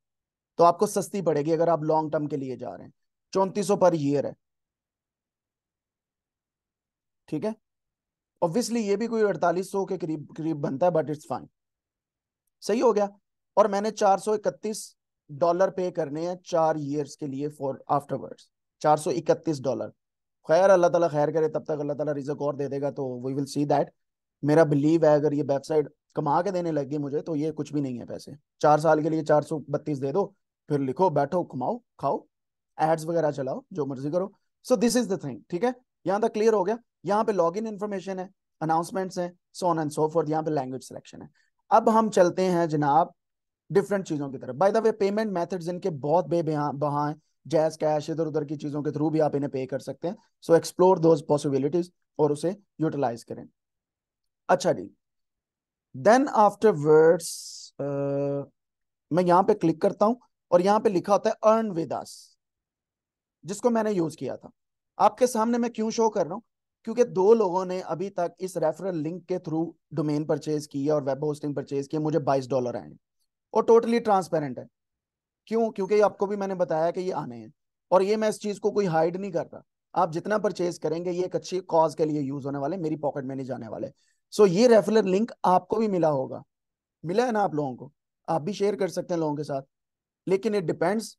तो आपको सस्ती पड़ेगी अगर आप लॉन्ग टर्म के लिए जा रहे हैं चौंतीस पर ईयर है ठीक है ऑब्वियसली ये भी कोई अड़तालीस सौ के करीब करीब बनता है बट इट्स फाइन सही हो गया और मैंने चार सौ इकतीस डॉलर पे करने हैं चार ईयर्स के लिए फॉर आफ्टरवर्ड्स चार सौ इकतीस डॉलर खैर अल्लाह ताला खैर करे तब तक अल्लाह ताला रिजक और दे देगा तो वी विल सी दैट मेरा बिलीव है अगर ये वेबसाइट कमा के देने लग गई मुझे तो ये कुछ भी नहीं है पैसे चार साल के लिए चार सौ बत्तीस दे दो फिर लिखो बैठो कमाओ खाओ एड्स वगैरह चलाओ जो मर्जी करो so this is the thing ठीक है यहाँ तक क्लियर हो गया यहाँ पे लॉग इन इन्फॉर्मेशन है अनाउंसमेंट्स हैं so on and so for यहाँ पे लैंग्वेज सिलेक्शन है अब हम चलते हैं जनाब डिफरेंट चीज़ों की तरफ by the way payment methods इनके बहुत बे बहा जैस कैश इधर उधर की चीज़ों के थ्रू भी आप इन्हें पे कर सकते हैं सो एक्सप्लोर दोज पॉसिबिलिटीज और उसे यूटिलाइज करें अच्छा जी देन आफ्टर वर्ड्स मैं यहाँ पे क्लिक करता हूँ और यहाँ पे लिखा होता है अर्न विद अस जिसको मैंने यूज किया था आपके सामने मैं क्यों शो कर रहा हूँ क्योंकि दो लोगों ने अभी तक इस रेफरल लिंक के थ्रू डोमेन परचेज की है और वेब होस्टिंग परचेज की मुझे बाईस डॉलर आएंगे और टोटली ट्रांसपेरेंट है क्यों क्योंकि आपको भी मैंने बताया कि ये आने हैं और ये मैं इस चीज को कोई हाइड नहीं कर रहा आप जितना परचेज करेंगे ये एक अच्छी कॉज के लिए यूज होने वाले मेरी पॉकेट में नहीं जाने वाले सो ये रेफरल लिंक आपको भी मिला होगा मिला है ना आप लोगों को आप भी शेयर कर सकते हैं लोगों के साथ लेकिन इट डिपेंड्स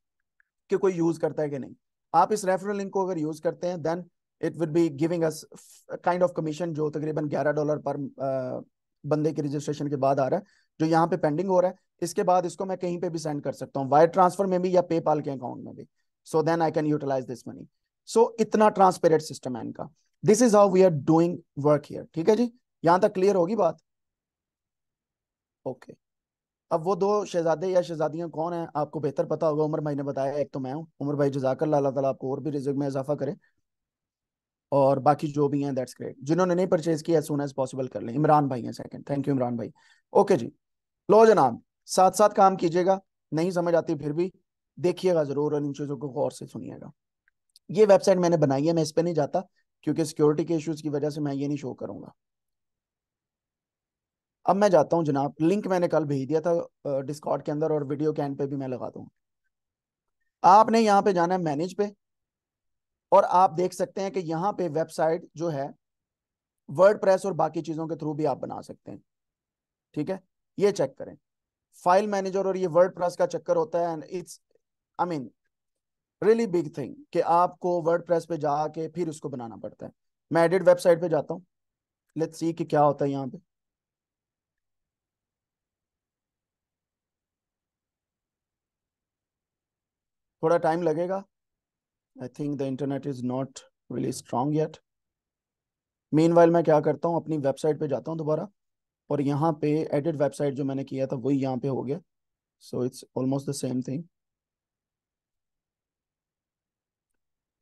कि कोई यूज करता है कि नहीं आप इस रेफरल लिंक को अगर यूज करते हैं then it will be giving us kind of commission जो तकरीबन 11 डॉलर पर बंदे के रजिस्ट्रेशन के बाद आ रहा है जो यहाँ पे पेंडिंग हो रहा है इसके बाद इसको मैं कहीं पे भी सेंड कर सकता हूँ वायर ट्रांसफर में भी या पेपाल के अकाउंट में भी so then I can utilize this money so इतना ट्रांसपेरेंट सिस्टम है इनका this is how we are doing work here ठीक है जी यहाँ तक क्लियर होगी बात ओके okay. अब वो दो शहजादे या शहजादियां कौन हैं आपको बेहतर पता होगा उमर भाई ने बताया एक तो मैं हूँ उमर भाई जजाकर लाला ताला आपको और भी रिजक में इजाफा करें और बाकी जो भी हैं दैट्स ग्रेट जिन्होंने नहीं परचेज किया सुन एज पॉसिबल कर लें इमरान भाई हैं सेकंड थैंक यू इमरान भाई ओके जी लो जनाब साथ साथ काम कीजिएगा नहीं समझ आती फिर भी देखिएगा जरूर और इन चीज़ों को गौर से सुनिएगा ये वेबसाइट मैंने बनाई है मैं इस पर नहीं जाता क्योंकि सिक्योरिटी के इश्यूज की वजह से मैं ये नहीं शो करूंगा अब मैं जाता हूँ जनाब लिंक मैंने कल भेज दिया था डिस्कॉर्ड के अंदर और वीडियो कैन पे भी मैं लगा दूंगा आपने यहाँ पे जाना है मैनेज पे और आप देख सकते हैं कि यहाँ पे वेबसाइट जो है वर्ड प्रेस और बाकी चीज़ों के थ्रू भी आप बना सकते हैं ठीक है ये चेक करें फाइल मैनेजर और ये वर्ड प्रेस का चक्कर होता है and it's I mean really big thing कि आपको वर्ड प्रेस पे जाके फिर उसको बनाना पड़ता है मैं एडिट वेबसाइट पे जाता हूँ लेट्स सी कि क्या होता है यहाँ पे थोड़ा टाइम लगेगा I think the internet is not really strong yet meanwhile मैं क्या करता हूँ अपनी वेबसाइट पे जाता हूँ दोबारा और यहाँ पे एडिट वेबसाइट जो मैंने किया था वही यहाँ पे हो गया so it's almost the same thing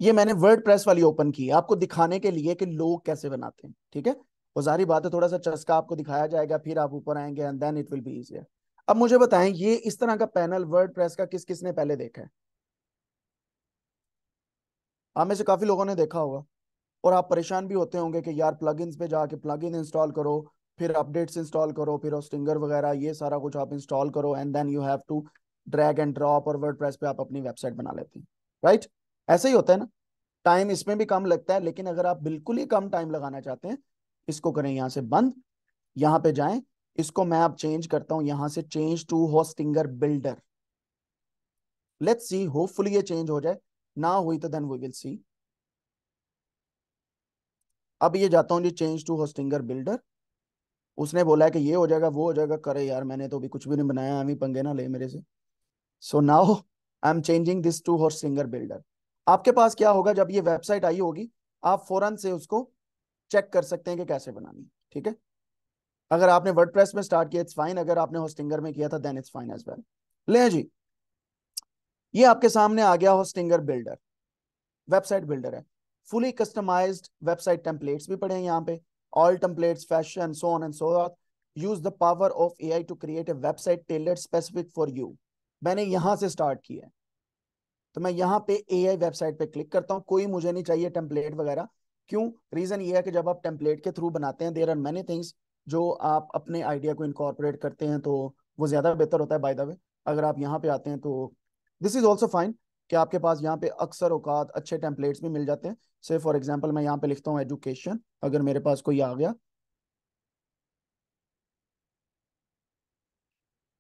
ये मैंने वर्ड प्रेस वाली ओपन की आपको दिखाने के लिए कि लोग कैसे बनाते हैं ठीक है वो सारी बात है थोड़ा सा चस्का आपको दिखाया जाएगा फिर आप ऊपर आएंगे and then it will be easier अब मुझे बताएं ये इस तरह का पैनल वर्ड प्रेस का किस किसने पहले देखा है आप में से काफ़ी लोगों ने देखा होगा और आप परेशान भी होते होंगे कि यार इन पे जाके इन इंस्टॉल करो फिर अपडेट्स इंस्टॉल करो फिर स्टिंगर वगैरह ये सारा कुछ आप इंस्टॉल करो and then you have to drag and drop और वर्ड पे आप अपनी वेबसाइट बना लेते हैं राइट ऐसे ऐसा ही होता है ना टाइम इसमें भी कम लगता है लेकिन अगर आप बिल्कुल ही कम टाइम लगाना चाहते हैं इसको करें यहाँ से बंद यहाँ पे जाए इसको मैं अब चेंज करता हूं यहाँ से change to Hostinger builder let's see hopefully ये चेंज हो जाए ना हुई तो देन वी विल सी अब ये जाता हूं जी चेंज टू होस्टिंगर बिल्डर उसने बोला है कि ये हो जाएगा वो हो जाएगा करे यार मैंने तो अभी कुछ भी नहीं बनाया अभी पंगे ना ले मेरे से so now I am changing this to Hostinger builder आपके पास क्या होगा जब ये वेबसाइट आई होगी आप फौरन से उसको चेक कर सकते हैं कि कैसे बनानी ठीक है अगर आपने वर्डप्रेस में स्टार्ट किया इट्स फाइन अगर आपने होस्टिंगर में किया था then it's fine as well ले जी ये आपके सामने आ गया Hostinger builder website builder है फुली कस्टमाइज वेबसाइट टेम्पलेट्स भी पड़े हैं यहाँ पे all templates fashion so on and so use the power of A I to create a website tailor specific for you मैंने यहां से स्टार्ट किया है तो मैं यहाँ पे ए आई वेबसाइट पे क्लिक करता हूँ कोई मुझे नहीं चाहिए टेम्पलेट वगैरह क्यों रीजन ये है कि जब आप टेम्पलेट के थ्रू बनाते हैं देर आर मैनी थिंग्स जो आप अपने आइडिया को इनकॉर्पोरेट करते हैं तो वो ज्यादा बेहतर होता है बाय द वे अगर आप यहाँ पे आते हैं तो दिस इज ऑल्सो फाइन कि आपके पास यहाँ पे अक्सर औकात अच्छे टेम्पलेट्स भी मिल जाते हैं सिर्फ फॉर एग्जाम्पल मैं यहाँ पे लिखता हूँ एजुकेशन अगर मेरे पास कोई आ गया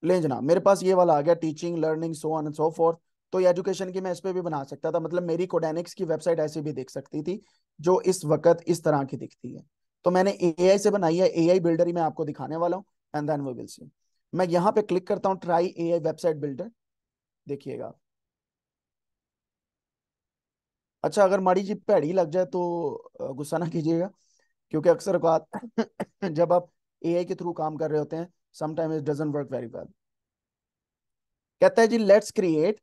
ले जना मेरे पास ये वाला आ गया teaching learning so on and so forth तो ये एजुकेशन की मैं इस पर भी बना सकता था मतलब मेरी कोडेनिक्स की वेबसाइट ऐसी भी देख सकती थी जो इस वक्त इस तरह की दिखती है तो मैंने ए से बनाई है ए आई बिल्डर ही मैं आपको दिखाने वाला हूँ and then we will see मैं यहाँ पे क्लिक करता हूँ try A I website builder देखिएगा अच्छा अगर माड़ी जी पैड़ी लग जाए तो गुस्सा ना कीजिएगा क्योंकि अक्सर बात *laughs* जब आप एआई के थ्रू काम कर रहे होते हैं sometime it doesn't work very well कहता है जी let's create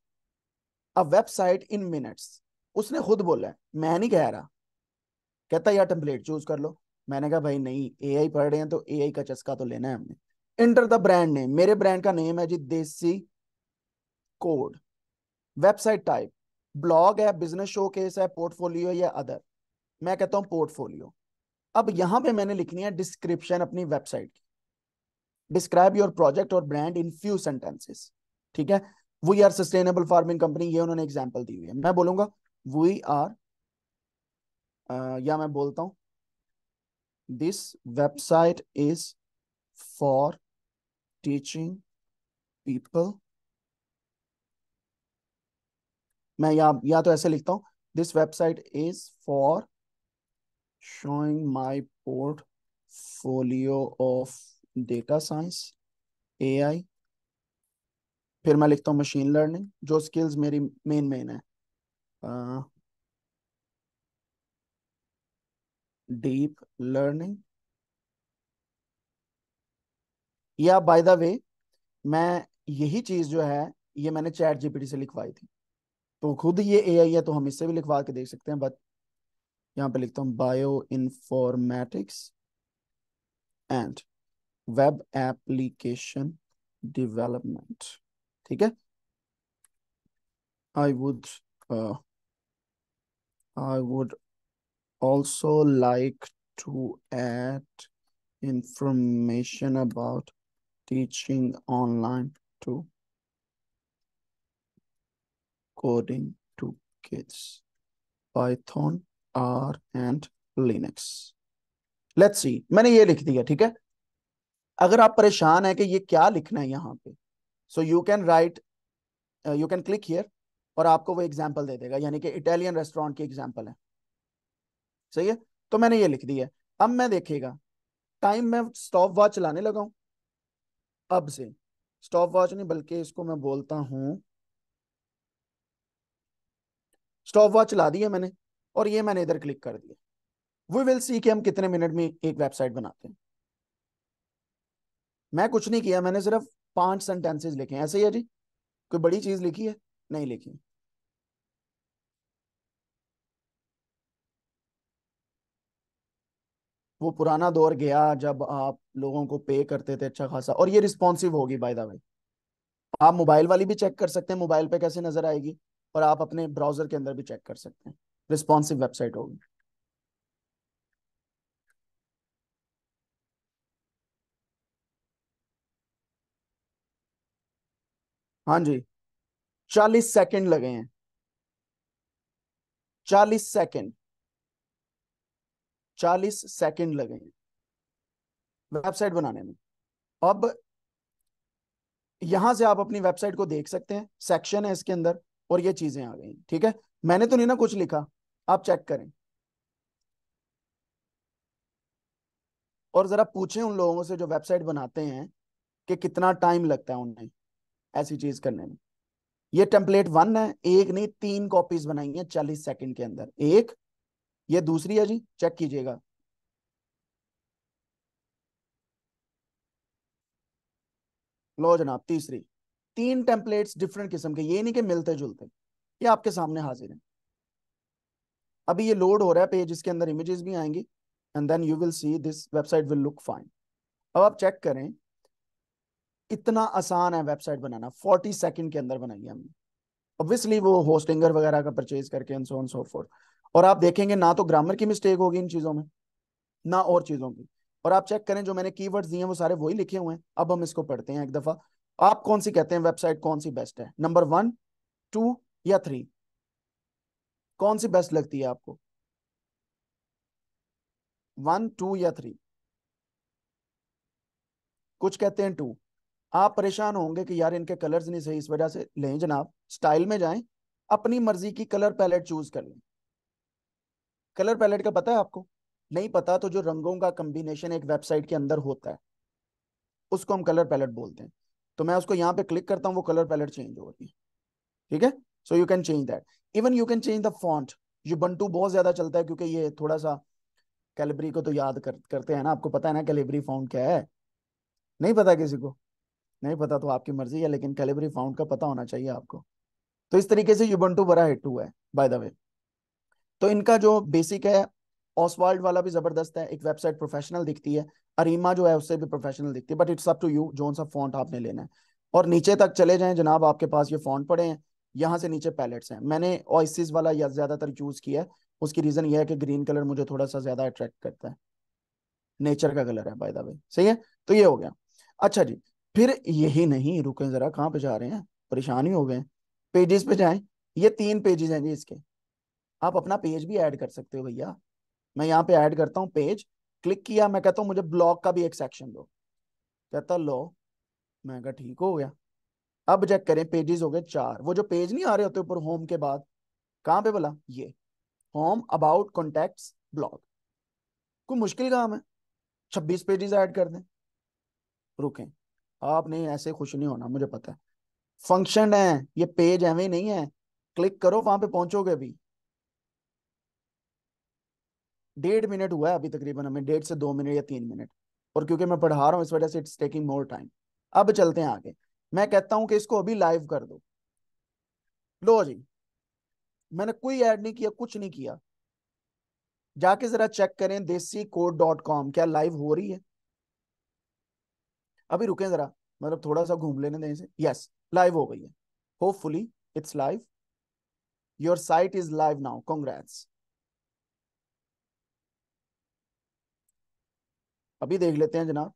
a website in minutes उसने खुद बोला है मैं नहीं कह रहा कहता है यार टेम्पलेट चूज कर लो मैंने कहा भाई नहीं एआई पढ़ रहे हैं तो एआई का चस्का तो लेना है हमने इंटर द ब्रांड नेम मेरे ब्रांड का नेम है जी Desi code website type blog है बिजनेस शो केस है पोर्टफोलियो या अदर मैं कहता हूं पोर्टफोलियो अब यहां पे मैंने लिखनी है डिस्क्रिप्शन अपनी वेबसाइट की डिस्क्राइब योर प्रोजेक्ट और ब्रांड इन फ्यू सेंटेंसेस ठीक है we are sustainable farming company ये उन्होंने एग्जाम्पल दी हुई है मैं बोलूंगा वी आर uh, या मैं बोलता हूं this website is for teaching people मैं या, या तो ऐसे लिखता हूं this website is for showing my portfolio of data science AI फिर मैं लिखता हूं मशीन लर्निंग जो स्किल्स मेरी मेन मेन है डीप लर्निंग या बाय द वे मैं यही चीज जो है ये मैंने चैट जीपीटी से लिखवाई थी तो खुद ये ए आई है तो हम इससे भी लिखवा के देख सकते हैं बट यहाँ पे लिखता हूँ bioinformatics and web application development ठीक है I would I would also like to add information about teaching online to coding toolkits, Python, R and Linux. Let's see मैंने ये लिख दिया ठीक है अगर आप परेशान है कि ये क्या लिखना है यहाँ पे so you can write you can click here और आपको वो एग्जाम्पल दे देगा यानी कि इटालियन रेस्टोरेंट की एग्जाम्पल है सही है तो मैंने ये लिख दिया अब मैं देखेगा टाइम मैं स्टॉप वॉच चलाने लगा हूँ अब से स्टॉप वॉच नहीं बल्कि इसको मैं बोलता हूँ स्टॉप वॉच ला दी है मैंने और ये मैंने इधर क्लिक कर दिया वी विल सी कि हम कितने मिनट में एक वेबसाइट बनाते हैं मैं कुछ नहीं किया मैंने सिर्फ पांच सेंटेंसेज लिखे ऐसे ही है जी कोई बड़ी चीज लिखी है नहीं लिखी वो पुराना दौर गया जब आप लोगों को पे करते थे अच्छा खासा और ये रिस्पॉन्सिव होगी बाय द वे आप मोबाइल वाली भी चेक कर सकते हैं मोबाइल पे कैसे नजर आएगी और आप अपने ब्राउजर के अंदर भी चेक कर सकते हैं रिस्पॉन्सिव वेबसाइट होगी हाँ जी चालीस सेकंड लगे हैं चालीस सेकंड चालीस सेकंड लगे हैं वेबसाइट बनाने में अब यहां से आप अपनी वेबसाइट को देख सकते हैं सेक्शन है इसके अंदर और ये चीजें आ गई ठीक है मैंने तो नहीं ना कुछ लिखा आप चेक करें और जरा पूछें उन लोगों से जो वेबसाइट बनाते हैं कि कितना टाइम लगता है उन्हें ऐसी चीज करने में ये टेम्पलेट वन है एक नहीं तीन कॉपीज बनाई है चालीस सेकंड के अंदर एक ये दूसरी है जी चेक कीजिएगा लो जनाब तीसरी तीन टेम्पलेट्स डिफरेंट किस्म के ये नहीं कि मिलते जुलते ये आपके सामने हाजिर है अभी ये लोड हो रहा है पेज इसके अंदर इमेजेस भी आएंगी and then you will see this website will look fine अब आप चेक करें इतना आसान है वेबसाइट बनाना फोर्टी सेकेंड के अंदर बनाई हमने ऑब्वियसली वो होस्टिंगर वगैरह का परचेज करके and so on so forth और आप देखेंगे ना तो ग्रामर की मिस्टेक होगी इन चीज़ों में ना और चीज़ों की और आप चेक करें जो मैंने कीवर्ड्स दिए हैं वो सारे वही लिखे हुए हैं अब हम इसको पढ़ते हैं एक दफ़ा आप कौन सी कहते हैं वेबसाइट कौन सी बेस्ट है नंबर वन टू या थ्री कौन सी बेस्ट लगती है आपको वन टू या थ्री कुछ कहते हैं टू आप परेशान होंगे कि यार इनके कलर्स नहीं सही इस वजह से लें जनाब स्टाइल में जाएं अपनी मर्जी की कलर पैलेट चूज कर लें कलर पैलेट का पता है आपको नहीं पता तो जो रंगों का कंबिनेशन एक वेबसाइट के अंदर होता है उसको हम कलर पैलेट बोलते हैं तो मैं उसको यहाँ पे क्लिक करता हूँ वो कलर पैलेट चेंज हो रही ठीक है so you can change that even you can change the font ये बंटू बहुत ज्यादा चलता है क्योंकि ये थोड़ा सा कैलिब्री को तो याद कर, करते हैं ना आपको पता है ना कैलिब्री फाउंड क्या है नहीं पता किसी को नहीं पता तो आपकी मर्जी है लेकिन कैलिब्री फाउंड का पता होना चाहिए आपको तो इस तरीके से यूबंटू बड़ा हिट हुआ है बाय द वे तो इनका जो बेसिक है ऑसवर्ल्ड वाला भी जबरदस्त है एक वेबसाइट प्रोफेशनल दिखती है अरीमा जो है उससे भी प्रोफेशनल दिखती है but it's up to you जो सा फॉन्ट आपने लेना है और नीचे तक चले जाएं जनाब आपके पास ये फॉन्ट पड़े हैं यहाँ से नीचे पैलेट्स हैं मैंने ऑइसिस वाला या ज़्यादातर चूज किया है उसकी रीज़न ये है कि ग्रीन कलर मुझे थोड़ा सा ज़्यादा अट्रैक्ट करता है नेचर का कलर है बाय द वे सही है तो ये हो गया अच्छा जी फिर यही नहीं रुके ज़रा कहाँ पे जा रहे हैं परेशान ही हो गए पेजेस पे जाए ये तीन पेजेस हैं जी इसके आप अपना पेज भी ऐड कर सकते हो भैया मैं यहाँ पे ऐड करता हूँ पेज क्लिक किया मैं कहता हूँ मुझे ब्लॉग का भी एक सेक्शन दो कहता लो मैं कहा ठीक हो गया अब चेक करें पेजेस हो गए चार वो जो पेज नहीं आ रहे होते ऊपर होम के बाद कहाँ पे बोला ये होम अबाउट कॉन्टेक्ट ब्लॉग कोई मुश्किल काम है छब्बीस पेजेस ऐड कर दें रुकें आपने ऐसे खुश नहीं होना मुझे पता है फंक्शन है ये पेज एवं नहीं है क्लिक करो वहां पे पहुंचोगे भी डेढ़ मिनट हुआ है अभी तकरीबन हमें डेढ़ से दो मिनट या तीन मिनट और क्योंकि मैं पढ़ा रहा हूँ इस वजह से इट्स टेकिंग मोर टाइम अब चलते हैं आगे मैं कहता हूँ कि इसको अभी लाइव कर दो लो जी मैंने कोई ऐड नहीं किया कुछ नहीं किया जाके जरा चेक करें देसी कोड डॉट कॉम क्या लाइव हो रही है अभी रुकें जरा मतलब थोड़ा सा घूम लेने दें इसे यस लाइव हो गई है hopefully it's live your site is live now congrats अभी देख लेते हैं जनाब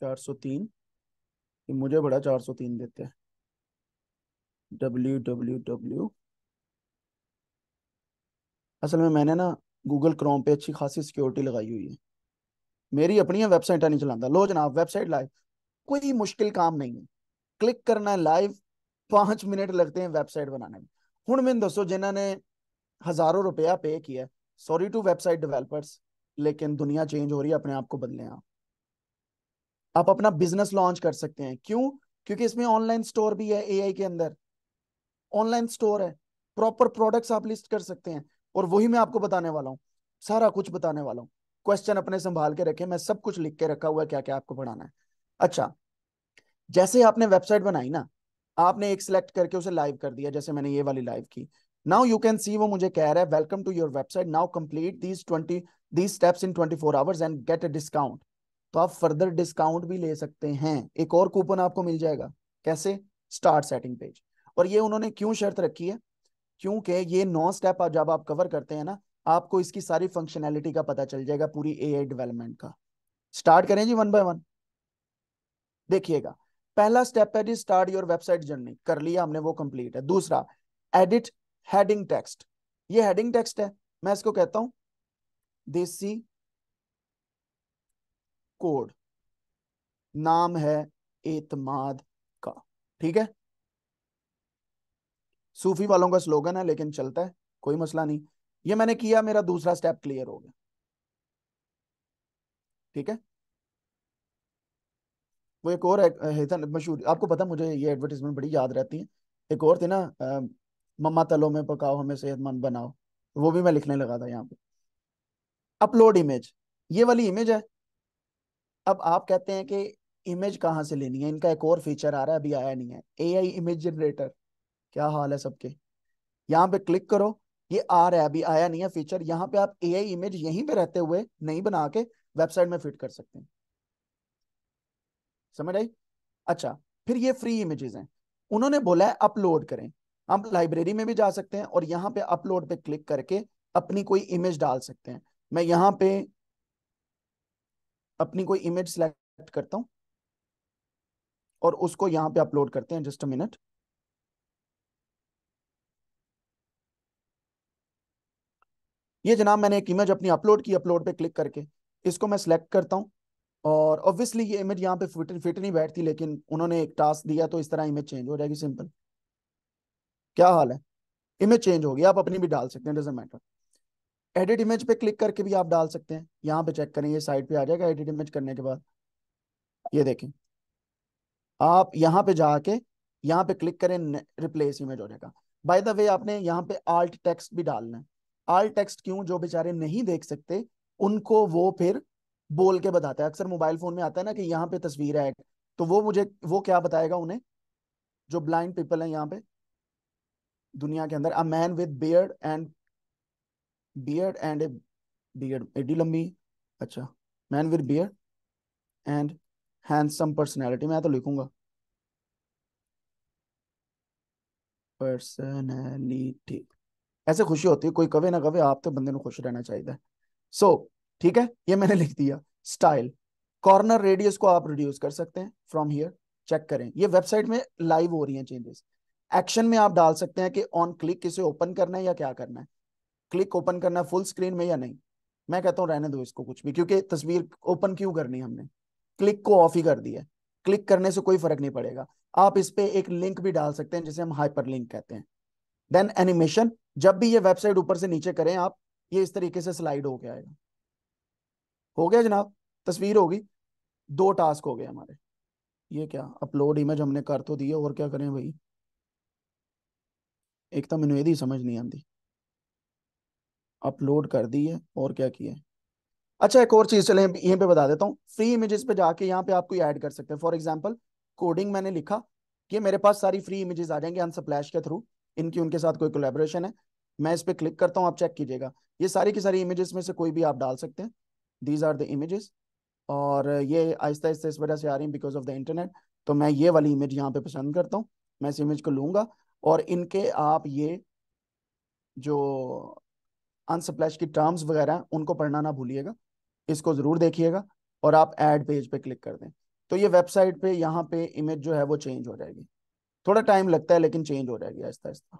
चार सौ तीन मुझे बड़ा चार सौ तीन देते हैं डब्ल्यू डब्ल्यू डब्ल्यू असल में मैंने ना गूगल क्रोम पे अच्छी खासी सिक्योरिटी लगाई हुई है मेरी अपनी वेबसाइट नहीं चलाता लो जनाब वेबसाइट लाइव कोई मुश्किल काम नहीं है करना है लाइव पांच मिनट लगते हैं ਵੈਬਸਾਈਟ बनाने में हूँ मैं दसो जिन्होंने हजारों रुपया पे किया सॉरी टू वेबसाइट डेवलपर्स लेकिन दुनिया चेंज हो रही है अपने आप को बदले आप अपना बिजनेस लॉन्च कर सकते हैं क्यों क्योंकि इसमें ऑनलाइन स्टोर भी है एआई के अंदर ऑनलाइन स्टोर है प्रॉपर प्रोडक्ट्स आप लिस्ट कर सकते हैं और वही मैं आपको बताने वाला हूँ सारा कुछ बताने वाला हूँ क्वेश्चन अपने संभाल के रखे मैं सब कुछ लिख के रखा हुआ है क्या क्या आपको पढ़ाना है अच्छा जैसे आपने वेबसाइट बनाई ना आपने एक सिलेक्ट करके उसे लाइव कर दिया जैसे मैंने ये वाली लाइव की नाउ यू कैन सी वो मुझे कह रहा है welcome to your website now complete these twenty these steps in twenty four hours and get a discount तो आप फर्दर डिस्काउंट भी ले सकते हैं एक और कूपन आपको मिल जाएगा कैसे स्टार्ट सेटिंग पेज और ये उन्होंने क्यों शर्त रखी है क्योंकि ये नौ स्टेप आप जब आप कवर करते हैं ना आपको इसकी सारी फंक्शनैलिटी का पता चल जाएगा पूरी ए डेवलपमेंट का स्टार्ट करें जी वन बाय वन देखिएगा पहला स्टेप है जी स्टार्ट योर वेबसाइट जर्नी कर लिया हमने वो कंप्लीट है दूसरा एडिट हेडिंग टेक्स्ट ये हेडिंग टेक्स्ट है मैं इसको कहता हूं देसी कोड नाम है एतमाद का ठीक है सूफी वालों का स्लोगन है लेकिन चलता है कोई मसला नहीं ये मैंने किया मेरा दूसरा स्टेप क्लियर हो गया ठीक है वो एक और मशहूर आपको पता मुझे ये एडवर्टीजमेंट बड़ी याद रहती है एक और थी ना मम्मा तलो में पकाओ हमें सेहतमंद बनाओ वो भी मैं लिखने लगा था यहाँ पे अपलोड इमेज ये वाली इमेज है अब आप कहते हैं कि इमेज कहाँ से लेनी है इनका एक और फीचर आ रहा है अभी आया नहीं है ए इमेज जनरेटर क्या हाल है सबके यहाँ पे क्लिक करो ये आ रहा है अभी आया नहीं है फीचर यहाँ पे आप ए इमेज यहीं पे रहते हुए नहीं बना के वेबसाइट में फिट कर सकते हैं समझ आई अच्छा फिर ये फ्री इमेजेस हैं उन्होंने बोला है अपलोड करें आप लाइब्रेरी में भी जा सकते हैं और यहाँ पे अपलोड पे क्लिक करके अपनी कोई इमेज डाल सकते हैं मैं यहाँ पे अपनी कोई इमेज सिलेक्ट करता हूँ और उसको यहाँ पे अपलोड करते हैं जस्ट अ मिनट ये जनाब मैंने एक इमेज अपनी अपलोड की अपलोड पे क्लिक करके इसको मैं सिलेक्ट करता हूँ और ऑब्वियसली ये इमेज यहाँ पे फिट फिट नहीं बैठती लेकिन उन्होंने एक टास्क दिया तो इस तरह इमेज चेंज हो जाएगी सिंपल क्या हाल है इमेज चेंज होगी आप अपनी भी डाल सकते हैं डजेंट मैटर एडिट इमेज पे क्लिक करके भी आप डाल सकते हैं यहाँ पे चेक करें ये साइड पे आ जाएगा एडिट इमेज करने के बाद ये देखें आप यहाँ पे जाके यहाँ पे क्लिक करें रिप्लेस इमेज हो जाएगा बाय द वे आपने यहाँ पे आल्ट टेक्स्ट भी डालना है आल्ट टेक्स्ट क्यों जो बेचारे नहीं देख सकते उनको वो फिर बोल के बताता है अक्सर मोबाइल फोन में आता है ना कि यहाँ पे तस्वीर है तो वो मुझे वो क्या बताएगा उन्हें जो ब्लाइंड पीपल हैं यहाँ पे दुनिया के अंदर a man with beard and beard and a beard एडी लंबी अच्छा man with beard and handsome personality मैं तो लिखूंगा पर्सनैलिटी ऐसे खुशी होती है कोई कवे ना कवे आप तो बंदे को खुश रहना चाहिए सो so, ठीक है ये मैंने लिख दिया स्टाइल कॉर्नर रेडियस को आप रिड्यूस कर सकते हैं फ्रॉम हियर चेक करें ये वेबसाइट में लाइव हो रही है चेंजेस एक्शन में आप डाल सकते हैं कि ऑन क्लिक किसे ओपन करना है या क्या करना है क्लिक ओपन करना है फुल स्क्रीन में या नहीं मैं कहता हूँ रहने दो इसको कुछ भी क्योंकि तस्वीर ओपन क्यों करनी हमने क्लिक को ऑफ ही कर दिया क्लिक करने से कोई फर्क नहीं पड़ेगा आप इस पे एक लिंक भी डाल सकते हैं जिसे हम हाइपर लिंक कहते हैं देन एनिमेशन जब भी ये वेबसाइट ऊपर से नीचे करें आप ये इस तरीके से स्लाइड हो गया हो गया जनाब तस्वीर होगी दो टास्क हो गए हमारे ये क्या अपलोड इमेज हमने कर तो दी और क्या करें भाई एक तो मैंने यदि समझ नहीं आती अपलोड कर दी है और क्या किया अच्छा एक और चीज चले यहीं पे बता देता हूँ फ्री इमेजेस पे जाके यहाँ पे आप कोई ऐड कर सकते हैं फॉर एग्जाम्पल कोडिंग मैंने लिखा कि मेरे पास सारी फ्री इमेजेस आ जाएंगे अनसप्लैश के थ्रू इनकी उनके साथ कोई कोलेबोरेशन है मैं इस पर क्लिक करता हूँ आप चेक कीजिएगा ये सारी की सारी इमेजेस में से कोई भी आप डाल सकते हैं दीज आर द इमेजेस और ये आहिस्ता आहिस्ता इस वजह से आ रही है बिकॉज ऑफ द इंटरनेट तो मैं ये वाली इमेज यहाँ पे पसंद करता हूँ मैं इस इमेज को लूंगा और इनके आप ये जो अनसप्लैश की टर्म्स वगैरह उनको पढ़ना ना भूलिएगा इसको ज़रूर देखिएगा और आप एड पेज पे क्लिक कर दें तो ये वेबसाइट पे यहाँ पे इमेज जो है वो चेंज हो जाएगी थोड़ा टाइम लगता है लेकिन चेंज हो जाएगी आहिस्ता आहिस्ता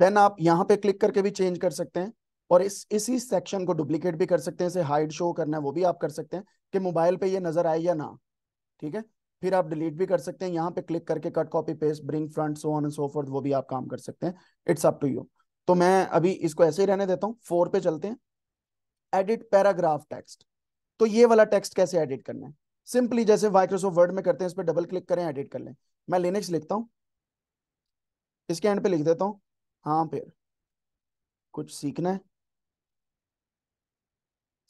देन आप यहाँ पे क्लिक करके भी चेंज कर सकते हैं और इस इसी सेक्शन को डुप्लीकेट भी कर सकते हैं इसे हाइड शो करना है वो भी आप कर सकते हैं कि मोबाइल पे ये नजर आए या ना ठीक है फिर आप डिलीट भी कर सकते हैं यहाँ पे क्लिक करके cut copy paste bring front so on so forth वो भी आप काम कर सकते हैं इट्स अप टू यू तो मैं अभी इसको ऐसे ही रहने देता हूँ फोर पे चलते हैं एडिट पैराग्राफ टेक्स्ट तो ये वाला टेक्स्ट कैसे एडिट करना है सिंपली जैसे माइक्रोसॉफ्ट वर्ड में करते हैं इस पर डबल क्लिक करें एडिट कर लें मैं लिनक्स लिखता हूँ इसके एंड पे लिख देता हूँ हाँ फिर कुछ सीखना है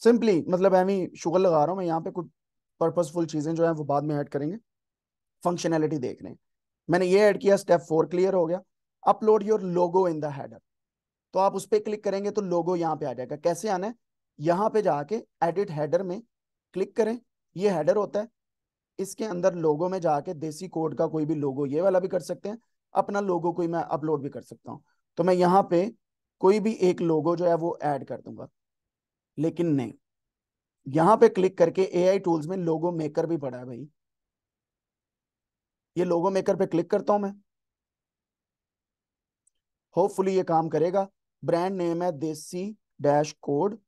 सिंपली मतलब ही शुगर लगा रहा हूँ मैं यहाँ पे कुछ पर्पसफुल चीज़ें जो है वो बाद में ऐड करेंगे फंक्शनैलिटी देख रहे हैं मैंने ये ऐड किया स्टेप फोर क्लियर हो गया upload your logo in the header तो आप उस पर क्लिक करेंगे तो लोगो यहाँ पे आ जाएगा कैसे आना है यहाँ पे जाके एडिट हेडर में क्लिक करें ये हेडर होता है इसके अंदर लोगो में जाके देसी कोड का कोई भी लोगो ये वाला भी कर सकते हैं अपना लोगो कोई मैं अपलोड भी कर सकता हूँ तो मैं यहाँ पे कोई भी एक लोगो जो है वो ऐड कर दूंगा लेकिन नहीं यहाँ पे क्लिक करके आई टूल्स में लोगो मेकर भी पड़ा है भाई ये लोगो मेकर पे क्लिक करता हूं मैं होपफुली ये काम करेगा ब्रांड नेम है desi dash code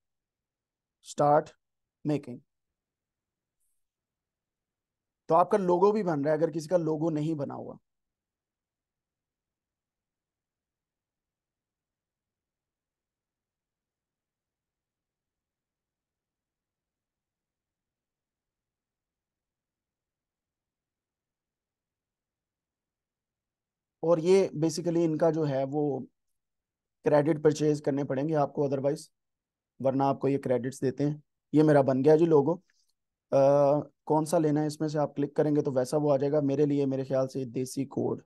start making तो आपका लोगो भी बन रहा है अगर किसी का लोगो नहीं बना हुआ और ये बेसिकली इनका जो है वो क्रेडिट परचेज करने पड़ेंगे आपको अदरवाइज वरना आपको ये क्रेडिट्स देते हैं ये मेरा बन गया जी लोगो आ, कौन सा लेना है इसमें से आप क्लिक करेंगे तो वैसा वो आ जाएगा मेरे लिए मेरे ख्याल से देसी कोड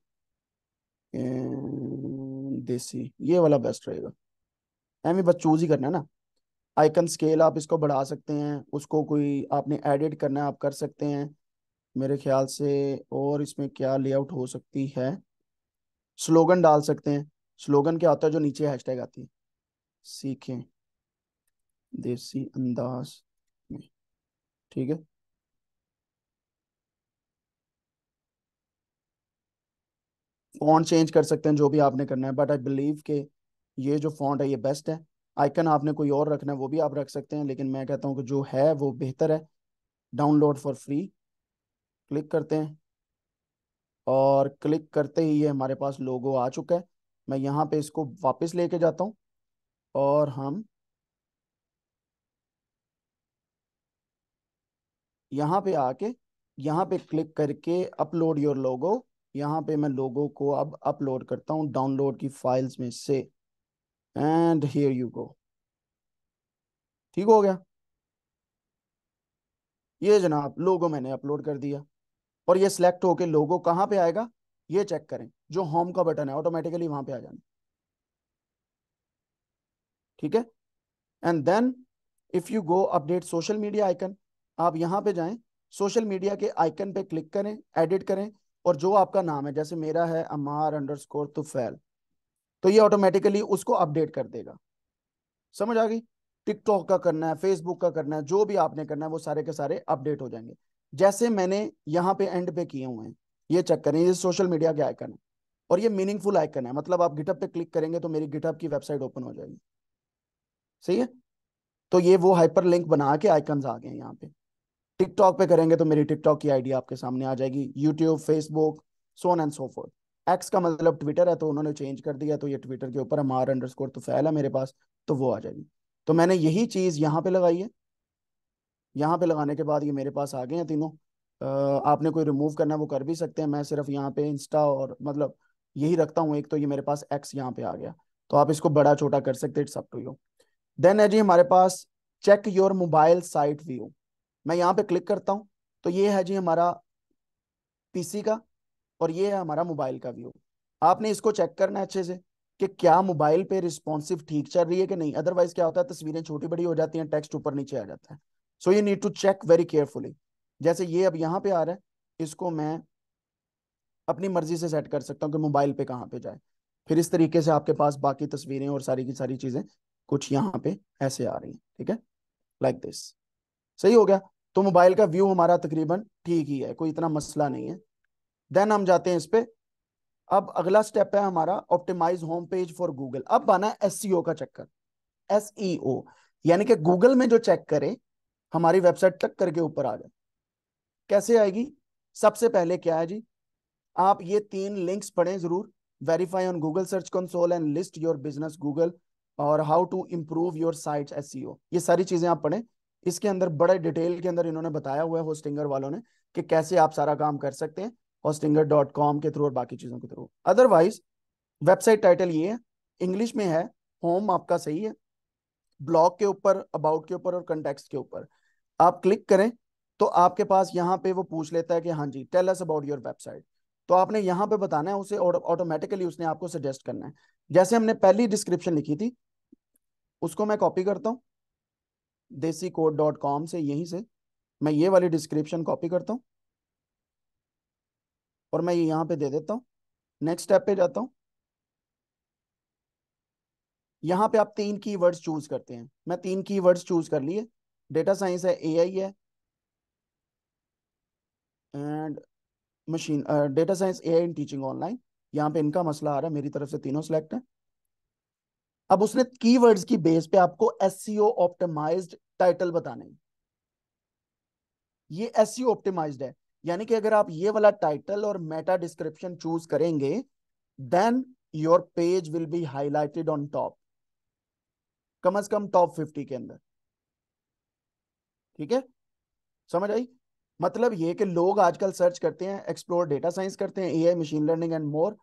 देसी ये वाला बेस्ट रहेगा एम बस चूज ही करना है ना आइकन स्केल आप इसको बढ़ा सकते हैं उसको कोई आपने एडिट करना है आप कर सकते हैं मेरे ख्याल से और इसमें क्या लेआउट हो सकती है स्लोगन डाल सकते हैं स्लोगन क्या आता है जो नीचे हैशटैग आती है सीखें देसी अंदाज में ठीक है फॉन्ट चेंज कर सकते हैं जो भी आपने करना है बट आई बिलीव के ये जो फॉन्ट है ये बेस्ट है आइकन आपने कोई और रखना है वो भी आप रख सकते हैं लेकिन मैं कहता हूँ कि जो है वो बेहतर है डाउनलोड फॉर फ्री क्लिक करते हैं और क्लिक करते ही ये हमारे पास लोगो आ चुका है मैं यहाँ पे इसको वापस लेके जाता हूँ और हम यहाँ पे आके यहाँ पे क्लिक करके अपलोड योर लोगो यहाँ पे मैं लोगो को अब अपलोड करता हूँ डाउनलोड की फाइल्स में से एंड हियर यू गो ठीक हो गया ये जनाब लोगो मैंने अपलोड कर दिया और ये सिलेक्ट होके लोगो कहाँ पे आएगा ये चेक करें जो होम का बटन है ऑटोमेटिकली वहां पे आ जाना ठीक है and then if you go update social media icon आप यहाँ पे जाएं सोशल मीडिया के आइकन पे क्लिक करें एडिट करें और जो आपका नाम है जैसे मेरा है अमार अंडर स्कोर तो ये ऑटोमेटिकली उसको अपडेट कर देगा समझ आ गई टिकटॉक का करना है फेसबुक का करना है जो भी आपने करना है वो सारे के सारे अपडेट हो जाएंगे जैसे मैंने यहाँ पे एंड पे किए हुए हैं ये चेक करें ये सोशल मीडिया के आइकन है और ये मीनिंगफुल आइकन है मतलब आप गिटअप पे क्लिक करेंगे तो मेरी गिटअप की वेबसाइट ओपन हो जाएगी सही है तो ये वो हाइपर लिंक बना के आइकन आ गए यहाँ पे टिकटॉक पे करेंगे तो मेरी टिकटॉक की आईडी आपके सामने आ जाएगी YouTube Facebook so on and so X का मतलब ट्विटर है तो उन्होंने चेंज कर दिया तो ये ट्विटर के ऊपर हमारा अंडर तो फैल है मेरे पास तो वो आ जाएगी तो मैंने यही चीज यहाँ पे लगाई है यहाँ पे लगाने के बाद ये मेरे पास आ गए हैं तीनों आपने कोई रिमूव करना है वो कर भी सकते हैं मैं सिर्फ यहाँ पे इंस्टा और मतलब यही रखता हूँ एक तो ये मेरे पास एक्स यहाँ पे आ गया तो आप इसको बड़ा छोटा कर सकते it's up to you then है जी हमारे पास check your mobile site view मैं यहाँ पे क्लिक करता हूँ तो ये है जी हमारा पीसी का और ये है हमारा मोबाइल का व्यू आपने इसको चेक करना है अच्छे से कि क्या मोबाइल पे रिस्पॉन्सिव ठीक चल रही है कि नहीं अदरवाइज क्या होता है तस्वीरें छोटी बड़ी हो जाती हैं टेक्स्ट ऊपर नीचे आ जाता है so you need to check very carefully जैसे ये अब यहाँ पे आ रहा है इसको मैं अपनी मर्जी से सेट कर सकता हूँ कि मोबाइल पे कहाँ पे जाए फिर इस तरीके से आपके पास बाकी तस्वीरें और सारी की सारी चीजें कुछ यहाँ पे ऐसे आ रही हैं ठीक है लाइक दिस सही हो गया तो मोबाइल का व्यू हमारा तकरीबन ठीक ही है कोई इतना मसला नहीं है देन हम जाते हैं इस पर अब अगला स्टेप है हमारा optimize home page for Google अब आना एस e का चक्कर एस e यानी कि गूगल में जो चेक करे हमारी वेबसाइट क्लिक करके ऊपर आ जाए कैसे आएगी सबसे पहले क्या है जी आप ये तीन लिंक्स पढ़ें जरूर verify on Google search console and list your business Google और how to improve your site एस ये सारी चीजें आप पढ़ें इसके अंदर बड़े डिटेल के अंदर इन्होंने बताया हुआ है होस्टिंगर वालों ने कि कैसे आप सारा काम कर सकते हैं होस्टिंगर डॉट कॉम के थ्रू और बाकी चीजों के थ्रू अदरवाइज वेबसाइट टाइटल ये है इंग्लिश में है होम आपका सही है ब्लॉक के ऊपर अबाउट के ऊपर और कंटेक्स्ट के ऊपर आप क्लिक करें तो आपके पास यहाँ पे वो पूछ लेता है कि हाँ जी tell us about your website तो आपने यहाँ पे बताना है उसे और ऑटोमेटिकली उसने आपको सजेस्ट करना है जैसे हमने पहली डिस्क्रिप्शन लिखी थी उसको मैं कॉपी करता हूँ देसी कोड डॉट कॉम से यहीं से मैं ये वाली डिस्क्रिप्शन कॉपी करता हूँ और मैं ये यहाँ पे दे देता हूँ नेक्स्ट स्टेप पे जाता हूँ यहाँ पे आप तीन की वर्ड्स चूज करते हैं मैं तीन की वर्ड्स चूज कर लिए डेटा साइंस है ए आई है and machine data science A I in teaching online यहाँ पे इनका मसला आ रहा है मेरी तरफ से तीनों सिलेक्ट है अब उसने कीवर्ड्स की बेस पे आपको एस ऑप्टिमाइज्ड टाइटल बताने ये एस ऑप्टिमाइज्ड e है यानी कि अगर आप ये वाला टाइटल और मेटा डिस्क्रिप्शन चूज करेंगे then your page will be highlighted on top कम अज कम टॉप फिफ्टी के अंदर ठीक है समझ आई मतलब ये कि लोग आजकल सर्च करते हैं एक्सप्लोर डेटा साइंस करते हैं AI machine learning and more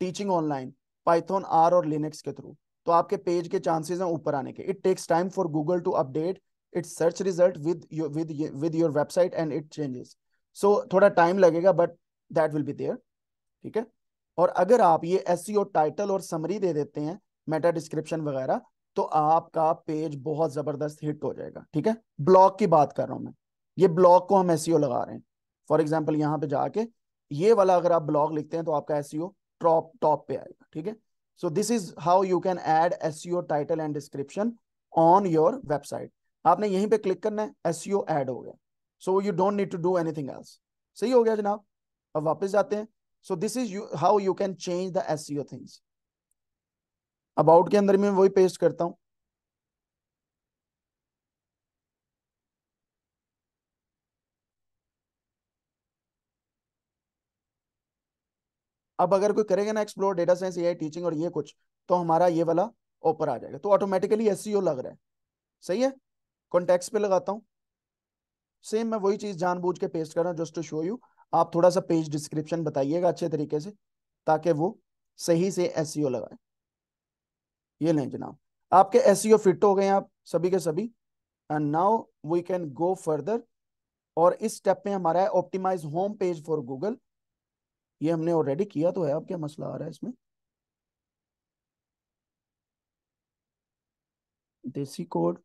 teaching online Python R और लिनक्स के थ्रू तो आपके पेज के चांसेस हैं ऊपर आने के it takes time for Google to update its search result with with with your website and it changes so थोड़ा टाइम लगेगा but that will be there ठीक है और अगर आप ये एस टाइटल e और समरी दे देते हैं मेटा डिस्क्रिप्शन वगैरह तो आपका पेज बहुत जबरदस्त हिट हो जाएगा ठीक है ब्लॉग की बात कर रहा हूं मैं ये ब्लॉग को हम एस e लगा रहे हैं फॉर एग्जाम्पल यहाँ पे जाके ये वाला अगर आप ब्लॉग लिखते हैं तो आपका एस e टॉप टॉप पे आएगा ठीक है so this is how you can add S title and description on your website आपने यहीं पे क्लिक करना है एस एड e हो गया so you don't need to do anything else सही हो गया जनाब अब वापस जाते हैं so this is how you can change the S things about के अंदर में वही पेस्ट करता हूं अब अगर कोई करेगा ना explore data science A teaching और ये कुछ तो हमारा ये वाला ऊपर आ जाएगा तो ऑटोमेटिकली एस e लग रहा है सही है कॉन्टेक्स पे लगाता हूँ सेम मैं वही चीज जानबूझ के पेस्ट कर रहा हूँ जस्ट टू शो यू आप थोड़ा सा पेज डिस्क्रिप्शन बताइएगा अच्छे तरीके से ताकि वो सही से एस e लगाए ये लें जनाब आपके एस फिट e हो गए आप सभी के सभी and now we can go further और इस स्टेप में हमारा है optimize home page for Google ये हमने ऑलरेडी किया तो है अब क्या मसला आ रहा है इसमें देसी कोड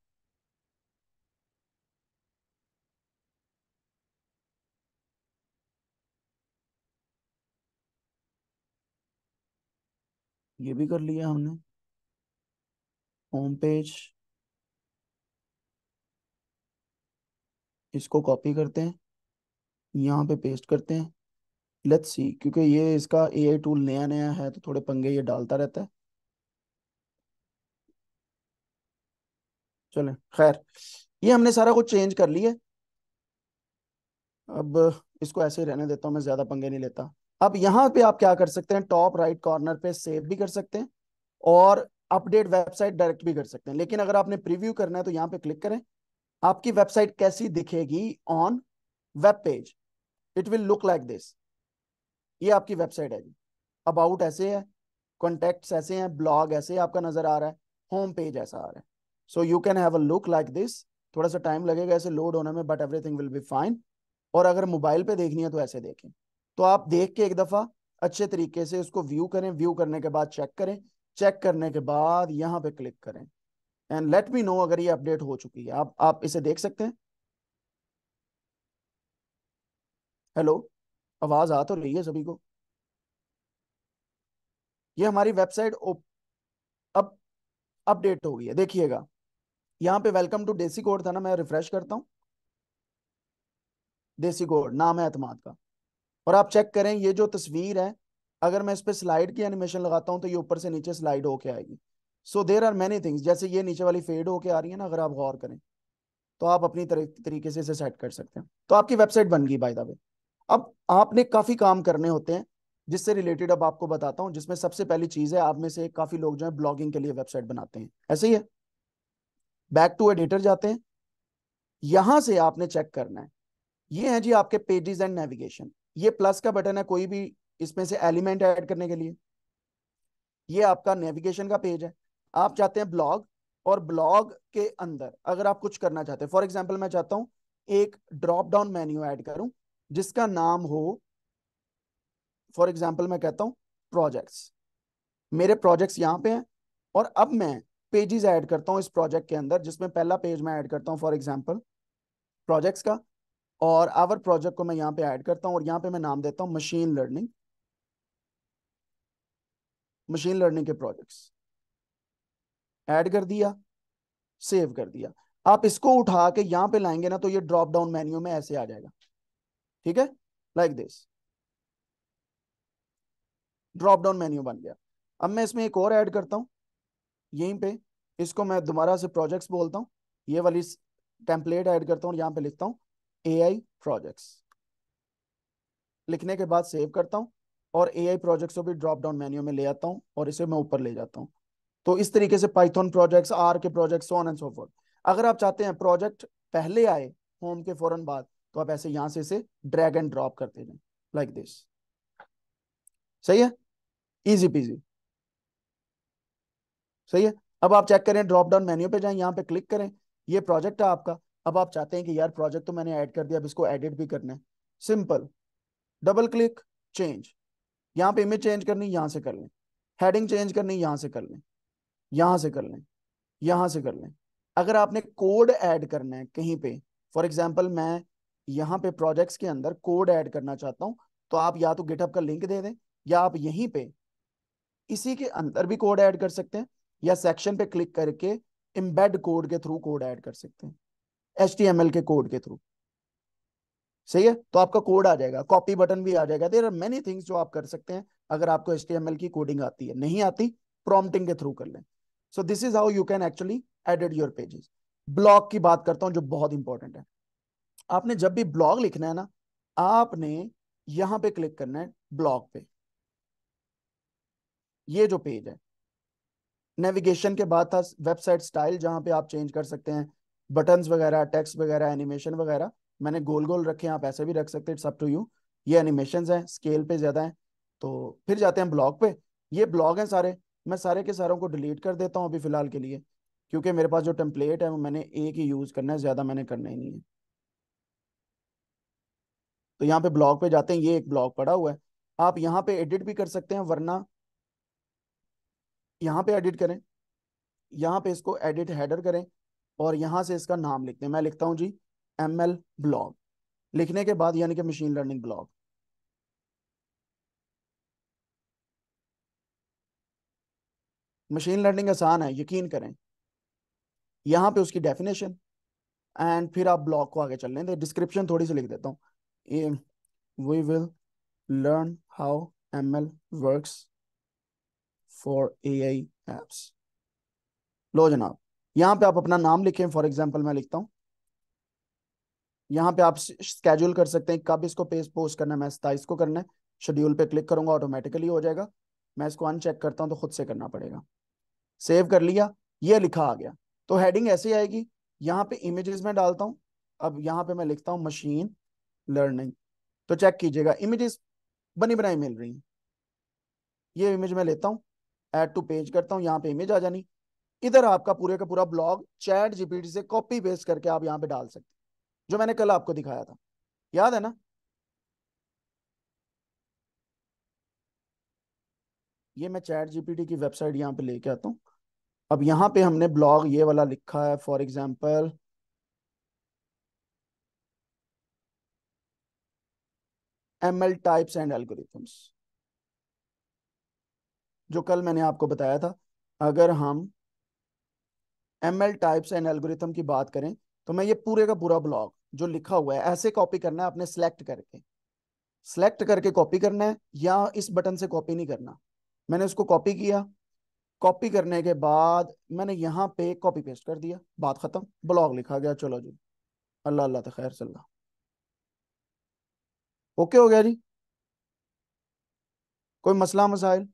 ये भी कर लिया हमने होम पेज इसको कॉपी करते हैं यहाँ पे पेस्ट करते हैं लेट्स सी क्योंकि ये इसका एआई टूल नया नया है तो थोड़े पंगे ये डालता रहता है चलें खैर ये हमने सारा कुछ चेंज कर लिया अब इसको ऐसे ही रहने देता हूँ मैं ज्यादा पंगे नहीं लेता अब यहाँ पे आप क्या कर सकते हैं टॉप राइट कॉर्नर पे सेव भी कर सकते हैं और अपडेट वेबसाइट डायरेक्ट भी कर सकते हैं लेकिन अगर आपने प्रीव्यू करना है तो यहाँ पे क्लिक करें आपकी वेबसाइट कैसी दिखेगी on web page it will look like this ये आपकी वेबसाइट है जी अबाउट ऐसे है कॉन्टेक्ट ऐसे हैं ब्लॉग ऐसे है, आपका नजर आ रहा है होम पेज ऐसा आ रहा है so you can have a look like this थोड़ा सा टाइम लगेगा ऐसे लोड होने में but everything will be fine और अगर मोबाइल पे देखनी है तो ऐसे देखें तो आप देख के एक दफ़ा अच्छे तरीके से उसको व्यू करें व्यू करने के बाद चेक करें चेक करने के बाद यहाँ पे क्लिक करें एंड लेट मी नो अगर ये अपडेट हो चुकी है आप आप इसे देख सकते हैं हेलो आवाज आ तो रही है सभी को ये हमारी वेबसाइट अब अपडेट हो गई है देखिएगा यहाँ पे वेलकम टू देसी कोड था ना मैं रिफ्रेश करता हूँ देसी कोड नाम है अतमाद का और आप चेक करें ये जो तस्वीर है अगर मैं इस पर स्लाइड की एनिमेशन लगाता हूँ तो ये ऊपर से नीचे स्लाइड होके आएगी so there are many things जैसे ये नीचे वाली फेड होके आ रही है ना अगर आप गौर करें तो आप अपनी तरीके से इसे सेट कर सकते हैं तो आपकी वेबसाइट बन गई बाई द वे अब आपने काफ़ी काम करने होते हैं जिससे रिलेटेड अब आपको बताता हूँ जिसमें सबसे पहली चीज़ है आप में से काफ़ी लोग जो है ब्लॉगिंग के लिए वेबसाइट बनाते हैं ऐसे ही है बैक टू एडिटर जाते हैं यहां से आपने चेक करना है ये है जी आपके पेजेस एंड नेविगेशन ये प्लस का बटन है कोई भी इसमें से एलिमेंट ऐड करने के लिए ये आपका नेविगेशन का पेज है आप चाहते हैं ब्लॉग और ब्लॉग के अंदर अगर आप कुछ करना चाहते हैं फॉर एग्जाम्पल मैं चाहता हूं एक ड्रॉप डाउन मेन्यू ऐड करूं जिसका नाम हो फॉर एग्जाम्पल मैं कहता हूं प्रोजेक्ट्स मेरे प्रोजेक्ट्स यहाँ पे हैं और अब मैं पेजेस ऐड करता हूँ इस प्रोजेक्ट के अंदर जिसमें पहला पेज मैं ऐड करता हूँ फॉर एग्जाम्पल प्रोजेक्ट्स का और आवर प्रोजेक्ट को मैं यहाँ पे ऐड करता हूँ और यहाँ पे मैं नाम देता हूँ मशीन लर्निंग मशीन लर्निंग के प्रोजेक्ट्स ऐड कर दिया सेव कर दिया आप इसको उठा के यहां पे लाएंगे ना तो ये ड्रॉप डाउन मेन्यू में ऐसे आ जाएगा ठीक है like this drop down menu बन गया अब मैं इसमें एक और ऐड करता हूँ यहीं पे इसको मैं दोबारा से प्रोजेक्ट्स बोलता हूँ ये वाली टेम्पलेट ऐड करता हूँ यहाँ पे लिखता हूँ ए आई प्रोजेक्ट्स लिखने के बाद सेव करता हूँ और ए आई प्रोजेक्ट्स को भी ड्रॉप डाउन मेन्यू में ले आता हूँ और इसे मैं ऊपर ले जाता हूँ तो इस तरीके से पाइथन प्रोजेक्ट्स आर के प्रोजेक्ट्स ऑन एंड सोफोर्ट अगर आप चाहते हैं प्रोजेक्ट पहले आए होम के फौरन बाद तो आप ऐसे यहाँ से इसे ड्रैग एंड ड्रॉप करते जाए लाइक दिस सही है इजी पीजी सही है अब आप चेक करें ड्रॉप डाउन मेन्यू पे जाएं यहाँ पे क्लिक करें ये प्रोजेक्ट है आपका अब आप चाहते हैं कि यार प्रोजेक्ट तो मैंने ऐड कर दिया अब इसको एडिट भी करना है सिंपल डबल क्लिक चेंज यहाँ पे इमेज चेंज करनी यहाँ से कर लें हेडिंग चेंज करनी यहाँ से कर लें यहाँ से कर लें यहाँ से कर लें अगर आपने कोड ऐड करना है कहीं पे फॉर एग्जाम्पल मैं यहाँ पे प्रोजेक्ट्स के अंदर कोड ऐड करना चाहता हूँ तो आप या तो गिटअप का लिंक दे दें या आप यहीं पे इसी के अंदर भी कोड ऐड कर सकते हैं या सेक्शन पे क्लिक करके इम्बेड कोड के थ्रू कोड ऐड कर सकते हैं एच के कोड के थ्रू सही है तो आपका कोड आ जाएगा कॉपी बटन भी आ जाएगा देर आर मेनी थिंग्स जो आप कर सकते हैं अगर आपको एच की कोडिंग आती है नहीं आती प्रॉम्प्टिंग के थ्रू कर लें so this is how you can actually edit your pages blog की बात करता हूँ जो बहुत इंपॉर्टेंट है आपने जब भी ब्लॉग लिखना है ना आपने यहां पे क्लिक करना है ब्लॉग पे ये जो पेज है नेविगेशन के बाद था वेबसाइट स्टाइल जहां पे आप चेंज कर सकते हैं बटन वगैरह टेक्स्ट वगैरह एनिमेशन वगैरह मैंने गोल गोल रखे आप ऐसे भी रख सकते इट्स अप टू यू ये एनिमेशन है स्केल पे ज्यादा है तो फिर जाते हैं ब्लॉग पे ये ब्लॉग है सारे मैं सारे के सारों को डिलीट कर देता हूँ अभी फिलहाल के लिए क्योंकि मेरे पास जो टेम्पलेट है वो मैंने एक ही यूज करना है ज्यादा मैंने करना ही नहीं है तो यहाँ पे ब्लॉग पे जाते हैं ये एक ब्लॉग पड़ा हुआ है आप यहाँ पे एडिट भी कर सकते हैं वरना यहाँ पे एडिट करें यहाँ पे इसको एडिट हैडर करें और यहाँ से इसका नाम लिखते हैं मैं लिखता हूँ जी एम एल ब्लॉग लिखने के बाद यानी कि machine learning blog machine learning आसान है यकीन करें यहां पे उसकी डेफिनेशन एंड फिर आप ब्लॉग को आगे चल लें डिस्क्रिप्शन थोड़ी सी लिख देता हूँ we will M L work for A I apps लो जनाब यहाँ पे आप अपना नाम लिखें फॉर एग्जाम्पल मैं लिखता हूँ यहाँ पे आप स्केड्यूल कर सकते हैं कब इसको पेज पोस्ट करना है मैं सताइस को करना है शेड्यूल पे क्लिक करूंगा ऑटोमेटिकली हो जाएगा मैं इसको अनचेक करता हूँ तो खुद से करना पड़ेगा सेव कर लिया ये लिखा आ गया तो हेडिंग ऐसे आएगी यहाँ पे इमेजेस में डालता हूँ अब यहाँ पे मैं लिखता हूँ मशीन लर्निंग तो चेक कीजिएगा इमेजेस बनी बनाई मिल रही ये इमेज मैं लेता हूँ एड टू पेज करता हूँ यहाँ पे इमेज आ जानी इधर आपका पूरे का पूरा ब्लॉग चैट जीपीटी से कॉपी पेस्ट करके आप यहाँ पे डाल सकते हैं जो मैंने कल आपको दिखाया था याद है ना ये मैं चैट जीपीटी की वेबसाइट यहाँ पे लेके आता हूँ अब यहाँ पे हमने ब्लॉग ये वाला लिखा है for example M L types and algorithms जो कल मैंने आपको बताया था अगर हम M L types and algorithm की बात करें तो मैं ये पूरे का पूरा ब्लॉग जो लिखा हुआ है ऐसे कॉपी करना है आपने सिलेक्ट करके सिलेक्ट करके कॉपी करना है या इस बटन से कॉपी नहीं करना मैंने उसको कॉपी किया कॉपी करने के बाद मैंने यहाँ पे कॉपी पेस्ट कर दिया बात खत्म ब्लॉग लिखा गया चलो जी अल्लाह अल्लाह तो खैर सल्ला ओके हो गया जी कोई मसला मसाइल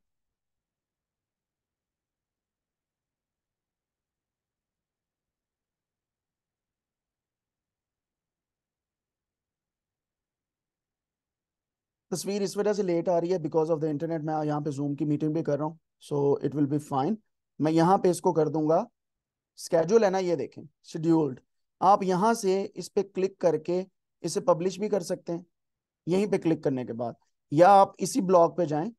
तस्वीर इस वजह से लेट आ रही है बिकॉज ऑफ द इंटरनेट मैं यहाँ पे जूम की मीटिंग भी कर रहा हूँ so it will be fine मैं यहाँ पे इसको कर दूंगा स्केड्यूल है ना ये देखें शेड्यूल्ड आप यहाँ से इस पर क्लिक करके इसे पब्लिश भी कर सकते हैं यहीं पे क्लिक करने के बाद या आप इसी ब्लॉग पे जाएं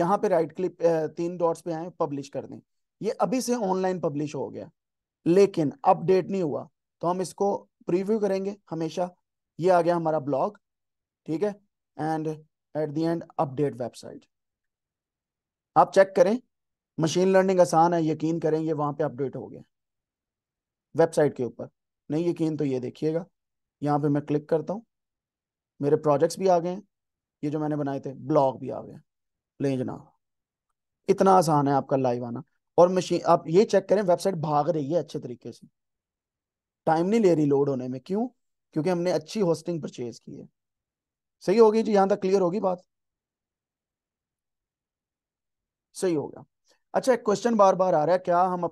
यहाँ पे राइट क्लिक तीन डॉट्स पे आए पब्लिश कर दें ये अभी से ऑनलाइन पब्लिश हो गया लेकिन अपडेट नहीं हुआ तो हम इसको प्रीव्यू करेंगे हमेशा ये आ गया हमारा ब्लॉग ठीक है and at the end update website आप चेक करें मशीन लर्निंग आसान है यकीन करें ये वहां पे अपडेट हो गया वेबसाइट के ऊपर नहीं यकीन तो ये देखिएगा यहाँ पे मैं क्लिक करता हूँ मेरे प्रोजेक्ट्स भी आ गए हैं ये जो मैंने बनाए थे ब्लॉग भी आ गए लें जनाब इतना आसान है आपका लाइव आना और मशीन आप ये चेक करें वेबसाइट भाग रही है अच्छे तरीके से टाइम नहीं ले रही लोड होने में क्यों क्योंकि हमने अच्छी होस्टिंग परचेज की है सही होगी जी यहां तक क्लियर होगी बात सही हो गया अच्छा एक क्वेश्चन बार बार आ रहा है क्या हम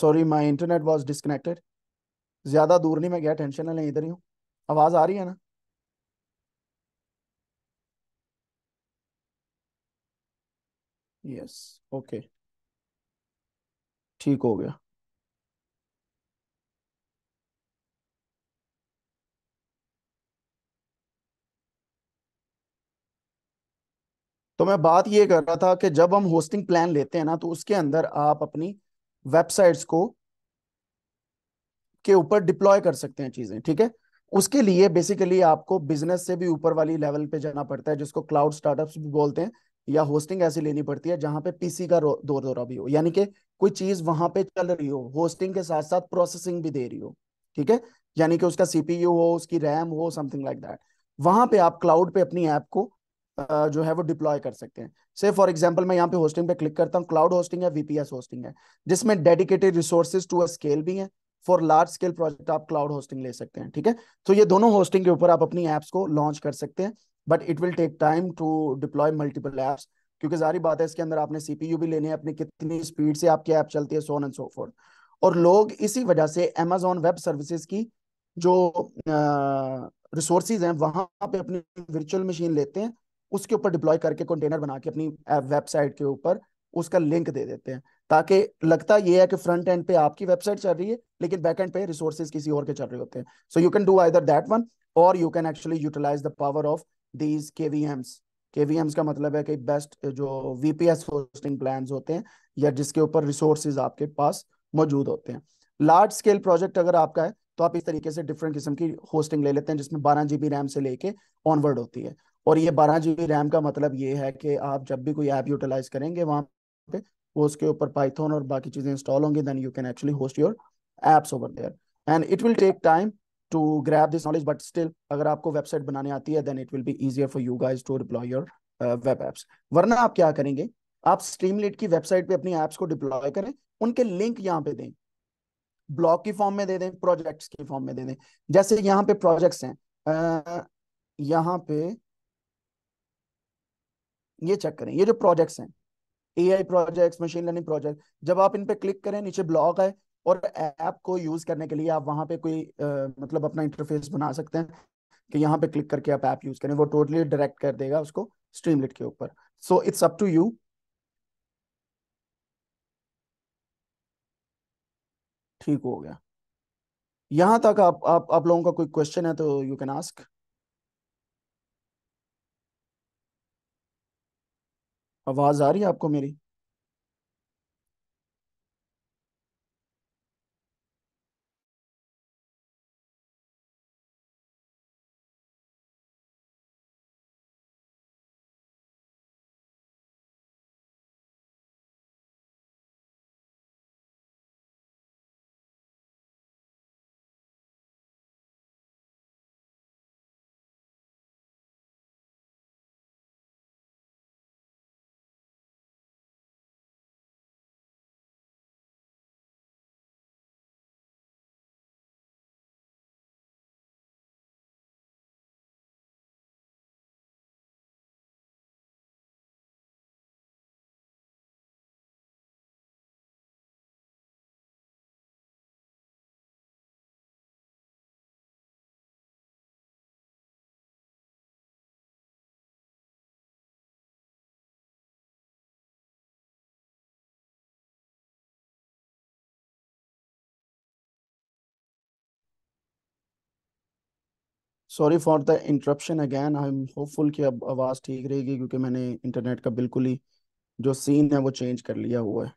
sorry my internet was disconnected ज़्यादा दूर नहीं मैं गया टेंशन ना लें इधर ही हूँ आवाज़ आ रही है ना यस ओके ठीक हो गया तो मैं बात ये कर रहा था कि जब हम होस्टिंग प्लान लेते हैं ना तो उसके अंदर आप अपनी वेबसाइट्स को के ऊपर डिप्लॉय कर सकते हैं चीजें ठीक है उसके लिए बेसिकली आपको बिजनेस से भी ऊपर वाली लेवल पे जाना पड़ता है जिसको क्लाउड स्टार्टअप्स भी बोलते हैं या होस्टिंग ऐसी लेनी पड़ती है जहां पे पीसी का दौर दौरा भी हो यानी कि कोई चीज वहां पे चल रही हो होस्टिंग के साथ साथ प्रोसेसिंग भी दे रही हो ठीक है यानी कि उसका सीपीयू हो उसकी रैम हो समथिंग लाइक दैट वहां पे आप क्लाउड पे अपनी ऐप को जो है वो डिप्लॉय कर सकते हैं से फॉर एग्जाम्पल मैं यहाँ पे होस्टिंग पे क्लिक करता हूँ क्लाउड होस्टिंग है वीपीएस होस्टिंग है जिसमें dedicated resources to a scale भी है फॉर लार्ज स्केल प्रोजेक्ट आप क्लाउड होस्टिंग ले सकते हैं ठीक है तो ये दोनों होस्टिंग के ऊपर आप अपनी एप्स को लॉन्च कर सकते हैं but it will take time to deploy multiple apps क्योंकि जारी बात है इसके अंदर आपने सीपीयू भी लेने अपनी कितनी स्पीड से आपकी ऐप चलती है सोन एंड सो फोर्थ और लोग इसी वजह से अमेजोन वेब सर्विसेज की जो रिसोर्सेज हैं वहां पे अपनी वर्चुअल मशीन लेते हैं उसके ऊपर डिप्लॉय करके कंटेनर बना के अपनी वेबसाइट के ऊपर उसका लिंक दे देते हैं ताकि लगता ये है कि फ्रंट एंड पे आपकी वेबसाइट चल रही है लेकिन बैक एंड पे रिसोर्सेज किसी और के चल रहे होते हैं so you can do either that one or you can actually utilize the power of these V Ms का मतलब है कि बेस्ट जो वीपीएस होस्टिंग प्लान होते हैं या जिसके ऊपर रिसोर्सेज आपके पास मौजूद होते हैं लार्ज स्केल प्रोजेक्ट अगर आपका है तो आप इस तरीके से डिफरेंट किस्म की होस्टिंग ले लेते हैं जिसमें बारह जीबी रैम से लेके ऑनवर्ड होती है और ये बारह जी रैम का मतलब ये है कि आप जब भी कोई ऐप यूटिलाइज करेंगे वहाँ पे वो उसके ऊपर पाइथन और बाकी चीज़ें इंस्टॉल होंगी then you can actually host your apps over there and it will take time to grab this knowledge but still अगर आपको वेबसाइट बनाने आती है then it will be easier for you guys to deploy your web apps वरना आप क्या करेंगे आप स्ट्रीमलेट की वेबसाइट पे अपनी एप्स को डिप्लॉय करें उनके लिंक यहाँ पे दें ब्लॉग की फॉर्म में दे दें प्रोजेक्ट्स की फॉर्म में दे दें जैसे यहाँ पे प्रोजेक्ट्स हैं यहाँ पे ये चेक करें ये जो प्रोजेक्ट्स हैं AI projects machine learning project जब आप इन पे क्लिक करें नीचे ब्लॉग है और ऐप को यूज करने के लिए आप वहां पे कोई आ, मतलब अपना इंटरफेस बना सकते हैं कि यहाँ पे क्लिक करके आप ऐप यूज करें वो टोटली डायरेक्ट कर देगा उसको स्ट्रीमलेट के ऊपर so it's up to you ठीक हो गया यहाँ तक आप आप आप लोगों का कोई क्वेश्चन है तो यू कैन आस्क आवाज आ रही है आपको मेरी sorry for the interruption again I am hopeful कि अब आवाज़ ठीक रहेगी क्योंकि मैंने इंटरनेट का बिल्कुल ही जो सीन है वो चेंज कर लिया हुआ है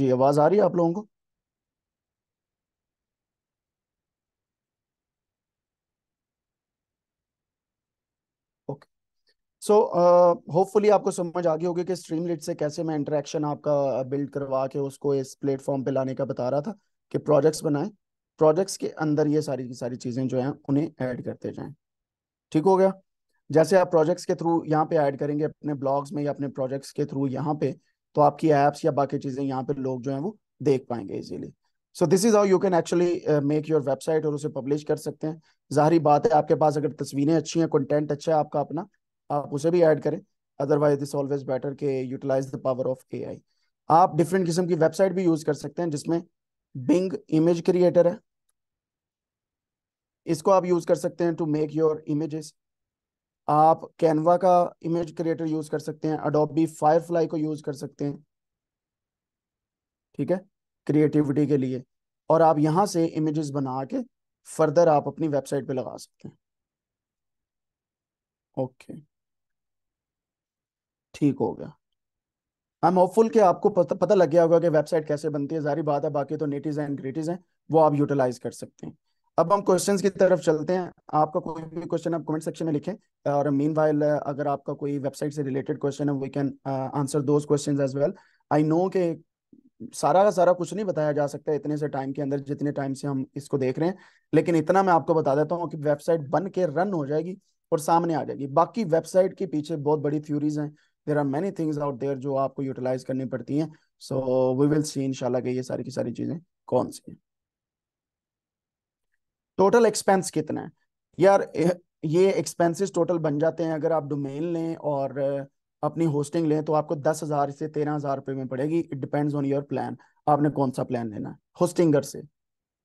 जी आवाज़ आ रही है आप लोगों को सो होपफुली uh, आपको समझ आ गई होगी कि स्ट्रीमलिट से कैसे मैं इंटरेक्शन आपका बिल्ड करवा के उसको इस प्लेटफॉर्म पे लाने का बता रहा था कि प्रोजेक्ट्स बनाएं प्रोजेक्ट्स के अंदर ये सारी की सारी चीज़ें जो हैं उन्हें ऐड करते जाएं ठीक हो गया जैसे आप प्रोजेक्ट्स के थ्रू यहाँ पे ऐड करेंगे अपने ब्लॉग्स में या अपने प्रोजेक्ट्स के थ्रू यहाँ पे तो आपकी एप्स या बाकी चीज़ें यहाँ पे लोग जो है वो देख पाएंगे easily so this is how you can actually make your website और उसे पब्लिश कर सकते हैं जाहरी बात है आपके पास अगर तस्वीरें अच्छी हैं कंटेंट अच्छा है आपका अपना आप उसे भी ऐड करें अदरवाइज इट्स ऑलवेज बेटर के utilize the power of A आप डिफरेंट किस्म की वेबसाइट भी यूज कर सकते हैं जिसमें बिंग इमेज क्रिएटर है इसको आप यूज कर सकते हैं टू मेक योर इमेजेस आप कैनवा का इमेज क्रिएटर यूज कर सकते हैं अडोबी फायरफ्लाई को यूज कर सकते हैं ठीक है क्रिएटिविटी के लिए और आप यहां से इमेजेस बना के फर्दर आप अपनी वेबसाइट पे लगा सकते हैं ओके okay. ठीक हो गया आई एम होपफुल कि आपको पता पता लग गया होगा कि वेबसाइट कैसे बनती है जारी बात है बाकी तो नेटिज एंड ग्रेटिज हैं वो आप यूटिलाइज कर सकते हैं अब हम क्वेश्चंस की तरफ चलते हैं आपका कोई भी क्वेश्चन आप कमेंट सेक्शन में लिखें और मीन वाइल अगर आपका कोई वेबसाइट से रिलेटेड क्वेश्चन है we can answer those questions as well I know के सारा का सारा कुछ नहीं बताया जा सकता इतने से टाइम के अंदर जितने टाइम से हम इसको देख रहे हैं लेकिन इतना मैं आपको बता देता हूँ कि वेबसाइट बन के रन हो जाएगी और सामने आ जाएगी बाकी वेबसाइट के पीछे बहुत बड़ी थ्योरीज हैं there are many things out there जो आपको यूटिलाइज करनी पड़ती हैं सो वी विल सी इंशाल्लाह कि ये सारी की सारी चीज़ें कौन सी हैं टोटल एक्सपेंस कितना है यार ये एक्सपेंसेस टोटल बन जाते हैं अगर आप डोमेन लें और अपनी होस्टिंग लें तो आपको दस हज़ार से तेरह हज़ार रुपये में पड़ेगी it depends on your plan आपने कौन सा प्लान लेना है होस्टिंगर से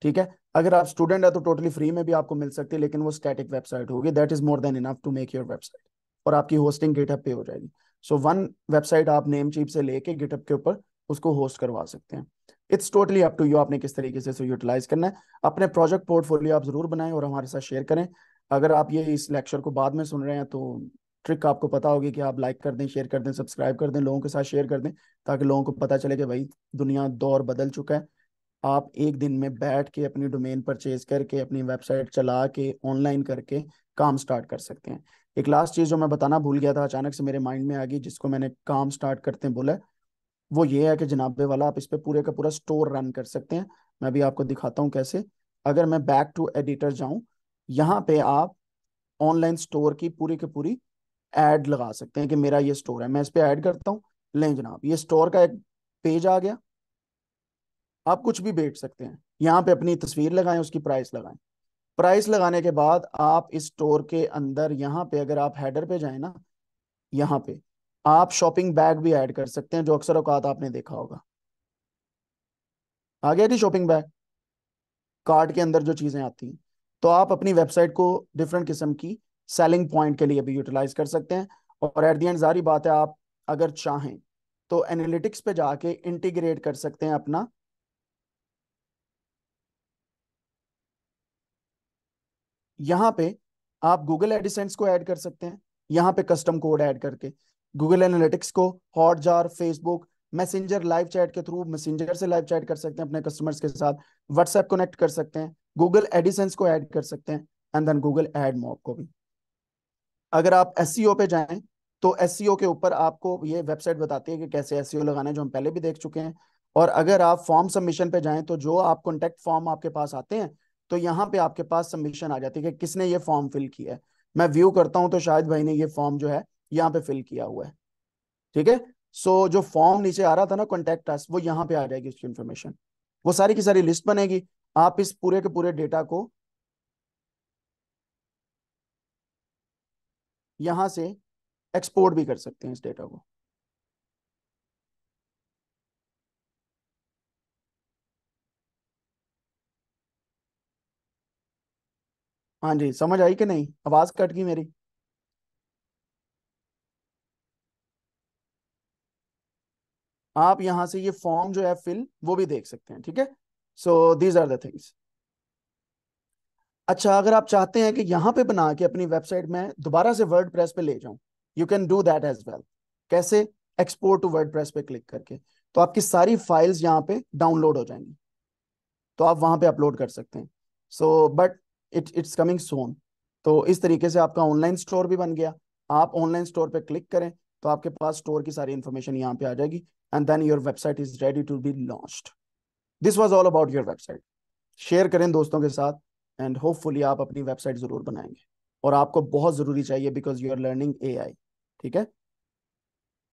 ठीक है अगर आप स्टूडेंट है तो टोटली फ्री में भी आपको मिल सकती है लेकिन वो स्टैटिक वेबसाइट होगी that is more than enough to make your website और आपकी होस्टिंग गेटअप पे हो जाएगी सो वन वेबसाइट आप नेम चीप से लेके गिटअप के ऊपर उसको होस्ट करवा सकते हैं it's totally up to you आपने किस तरीके से यूटिलाइज करना है अपने प्रोजेक्ट पोर्टफोलियो आप जरूर बनाएं और हमारे साथ शेयर करें अगर आप ये इस लेक्चर को बाद में सुन रहे हैं तो ट्रिक आपको पता होगी कि आप लाइक कर दें शेयर कर दें सब्सक्राइब कर दें लोगों के साथ शेयर कर दें ताकि लोगों को पता चले कि भाई दुनिया दौर बदल चुका है आप एक दिन में बैठ के अपनी डोमेन परचेज करके अपनी वेबसाइट चला के ऑनलाइन करके काम स्टार्ट कर सकते हैं एक लास्ट चीज़ जो मैं बताना भूल गया था अचानक से मेरे माइंड में आ गई जिसको मैंने काम स्टार्ट करते हैं बोला वो ये है कि जनाबे वाला आप इस पर पूरे का पूरा स्टोर रन कर सकते हैं मैं भी आपको दिखाता हूँ कैसे अगर मैं बैक टू एडिटर जाऊं यहाँ पे आप ऑनलाइन स्टोर की पूरी की पूरी एड लगा सकते हैं कि मेरा ये स्टोर है मैं इस पर ऐड करता हूँ लें जनाब ये स्टोर का एक पेज आ गया आप कुछ भी बेच सकते हैं यहाँ पे अपनी तस्वीर लगाएं उसकी प्राइस लगाएं प्राइस लगाने के बाद आप इस स्टोर के अंदर यहाँ पे अगर आप हेडर पे जाए ना यहाँ पे आप शॉपिंग बैग भी ऐड कर सकते हैं जो अक्सर औकात आपने देखा होगा आ गया जी शॉपिंग बैग कार्ड के अंदर जो चीज़ें आती हैं तो आप अपनी वेबसाइट को डिफरेंट किस्म की सेलिंग पॉइंट के लिए भी यूटिलाइज कर सकते हैं और एट दी एंड जारी बात है आप अगर चाहें तो एनालिटिक्स पे जाके इंटीग्रेट कर सकते हैं अपना यहाँ पे आप गूगल एडिसेंट्स को ऐड कर सकते हैं यहाँ पे कस्टम कोड ऐड करके गूगल एनालिटिक्स को Hotjar Facebook Messenger live chat के थ्रू मैसेंजर से लाइव चैट कर सकते हैं अपने कस्टमर्स के साथ व्हाट्सएप कनेक्ट कर सकते हैं गूगल एडिसेंस को ऐड कर सकते हैं and then Google AdMob को भी अगर आप एस e पे जाएं तो एस e के ऊपर आपको ये वेबसाइट बताती है कि कैसे एस e लगाना है जो हम पहले भी देख चुके हैं और अगर आप फॉर्म सबमिशन पे जाएं तो जो आप कॉन्टेक्ट फॉर्म आपके पास आते हैं तो यहाँ पे आपके पास सबमिशन आ जाती है कि किसने ये फॉर्म फिल किया है मैं व्यू करता हूँ तो शायद भाई ने ये फॉर्म जो है यहाँ पे फिल किया हुआ है ठीक है सो जो फॉर्म नीचे आ रहा था ना कॉन्टेक्ट वो यहाँ पे आ जाएगी उसकी इन्फॉर्मेशन वो सारी की सारी लिस्ट बनेगी आप इस पूरे के पूरे डेटा को यहां से एक्सपोर्ट भी कर सकते हैं इस डेटा को हाँ जी समझ आई कि नहीं आवाज कट गई मेरी आप यहां से ये फॉर्म जो है फिल वो भी देख सकते हैं ठीक है so these are the things अच्छा अगर आप चाहते हैं कि यहां पे बना के अपनी वेबसाइट में दोबारा से वर्ड प्रेस पे ले जाऊं you can do that as well कैसे एक्सपोर्ट टू वर्ड प्रेस पे क्लिक करके तो आपकी सारी फाइल्स यहाँ पे डाउनलोड हो जाएंगी तो आप वहां पे अपलोड कर सकते हैं so but it it's coming soon तो इस तरीके से आपका ऑनलाइन स्टोर भी बन गया आप ऑनलाइन स्टोर पे क्लिक करें तो आपके पास स्टोर की सारी इन्फॉर्मेशन यहाँ पे आ जाएगी and then your website is ready to be launched this was all about your website share करें दोस्तों के साथ एंड होपफुली आप अपनी वेबसाइट जरूर बनाएंगे और आपको बहुत जरूरी चाहिए because you are learning A ठीक है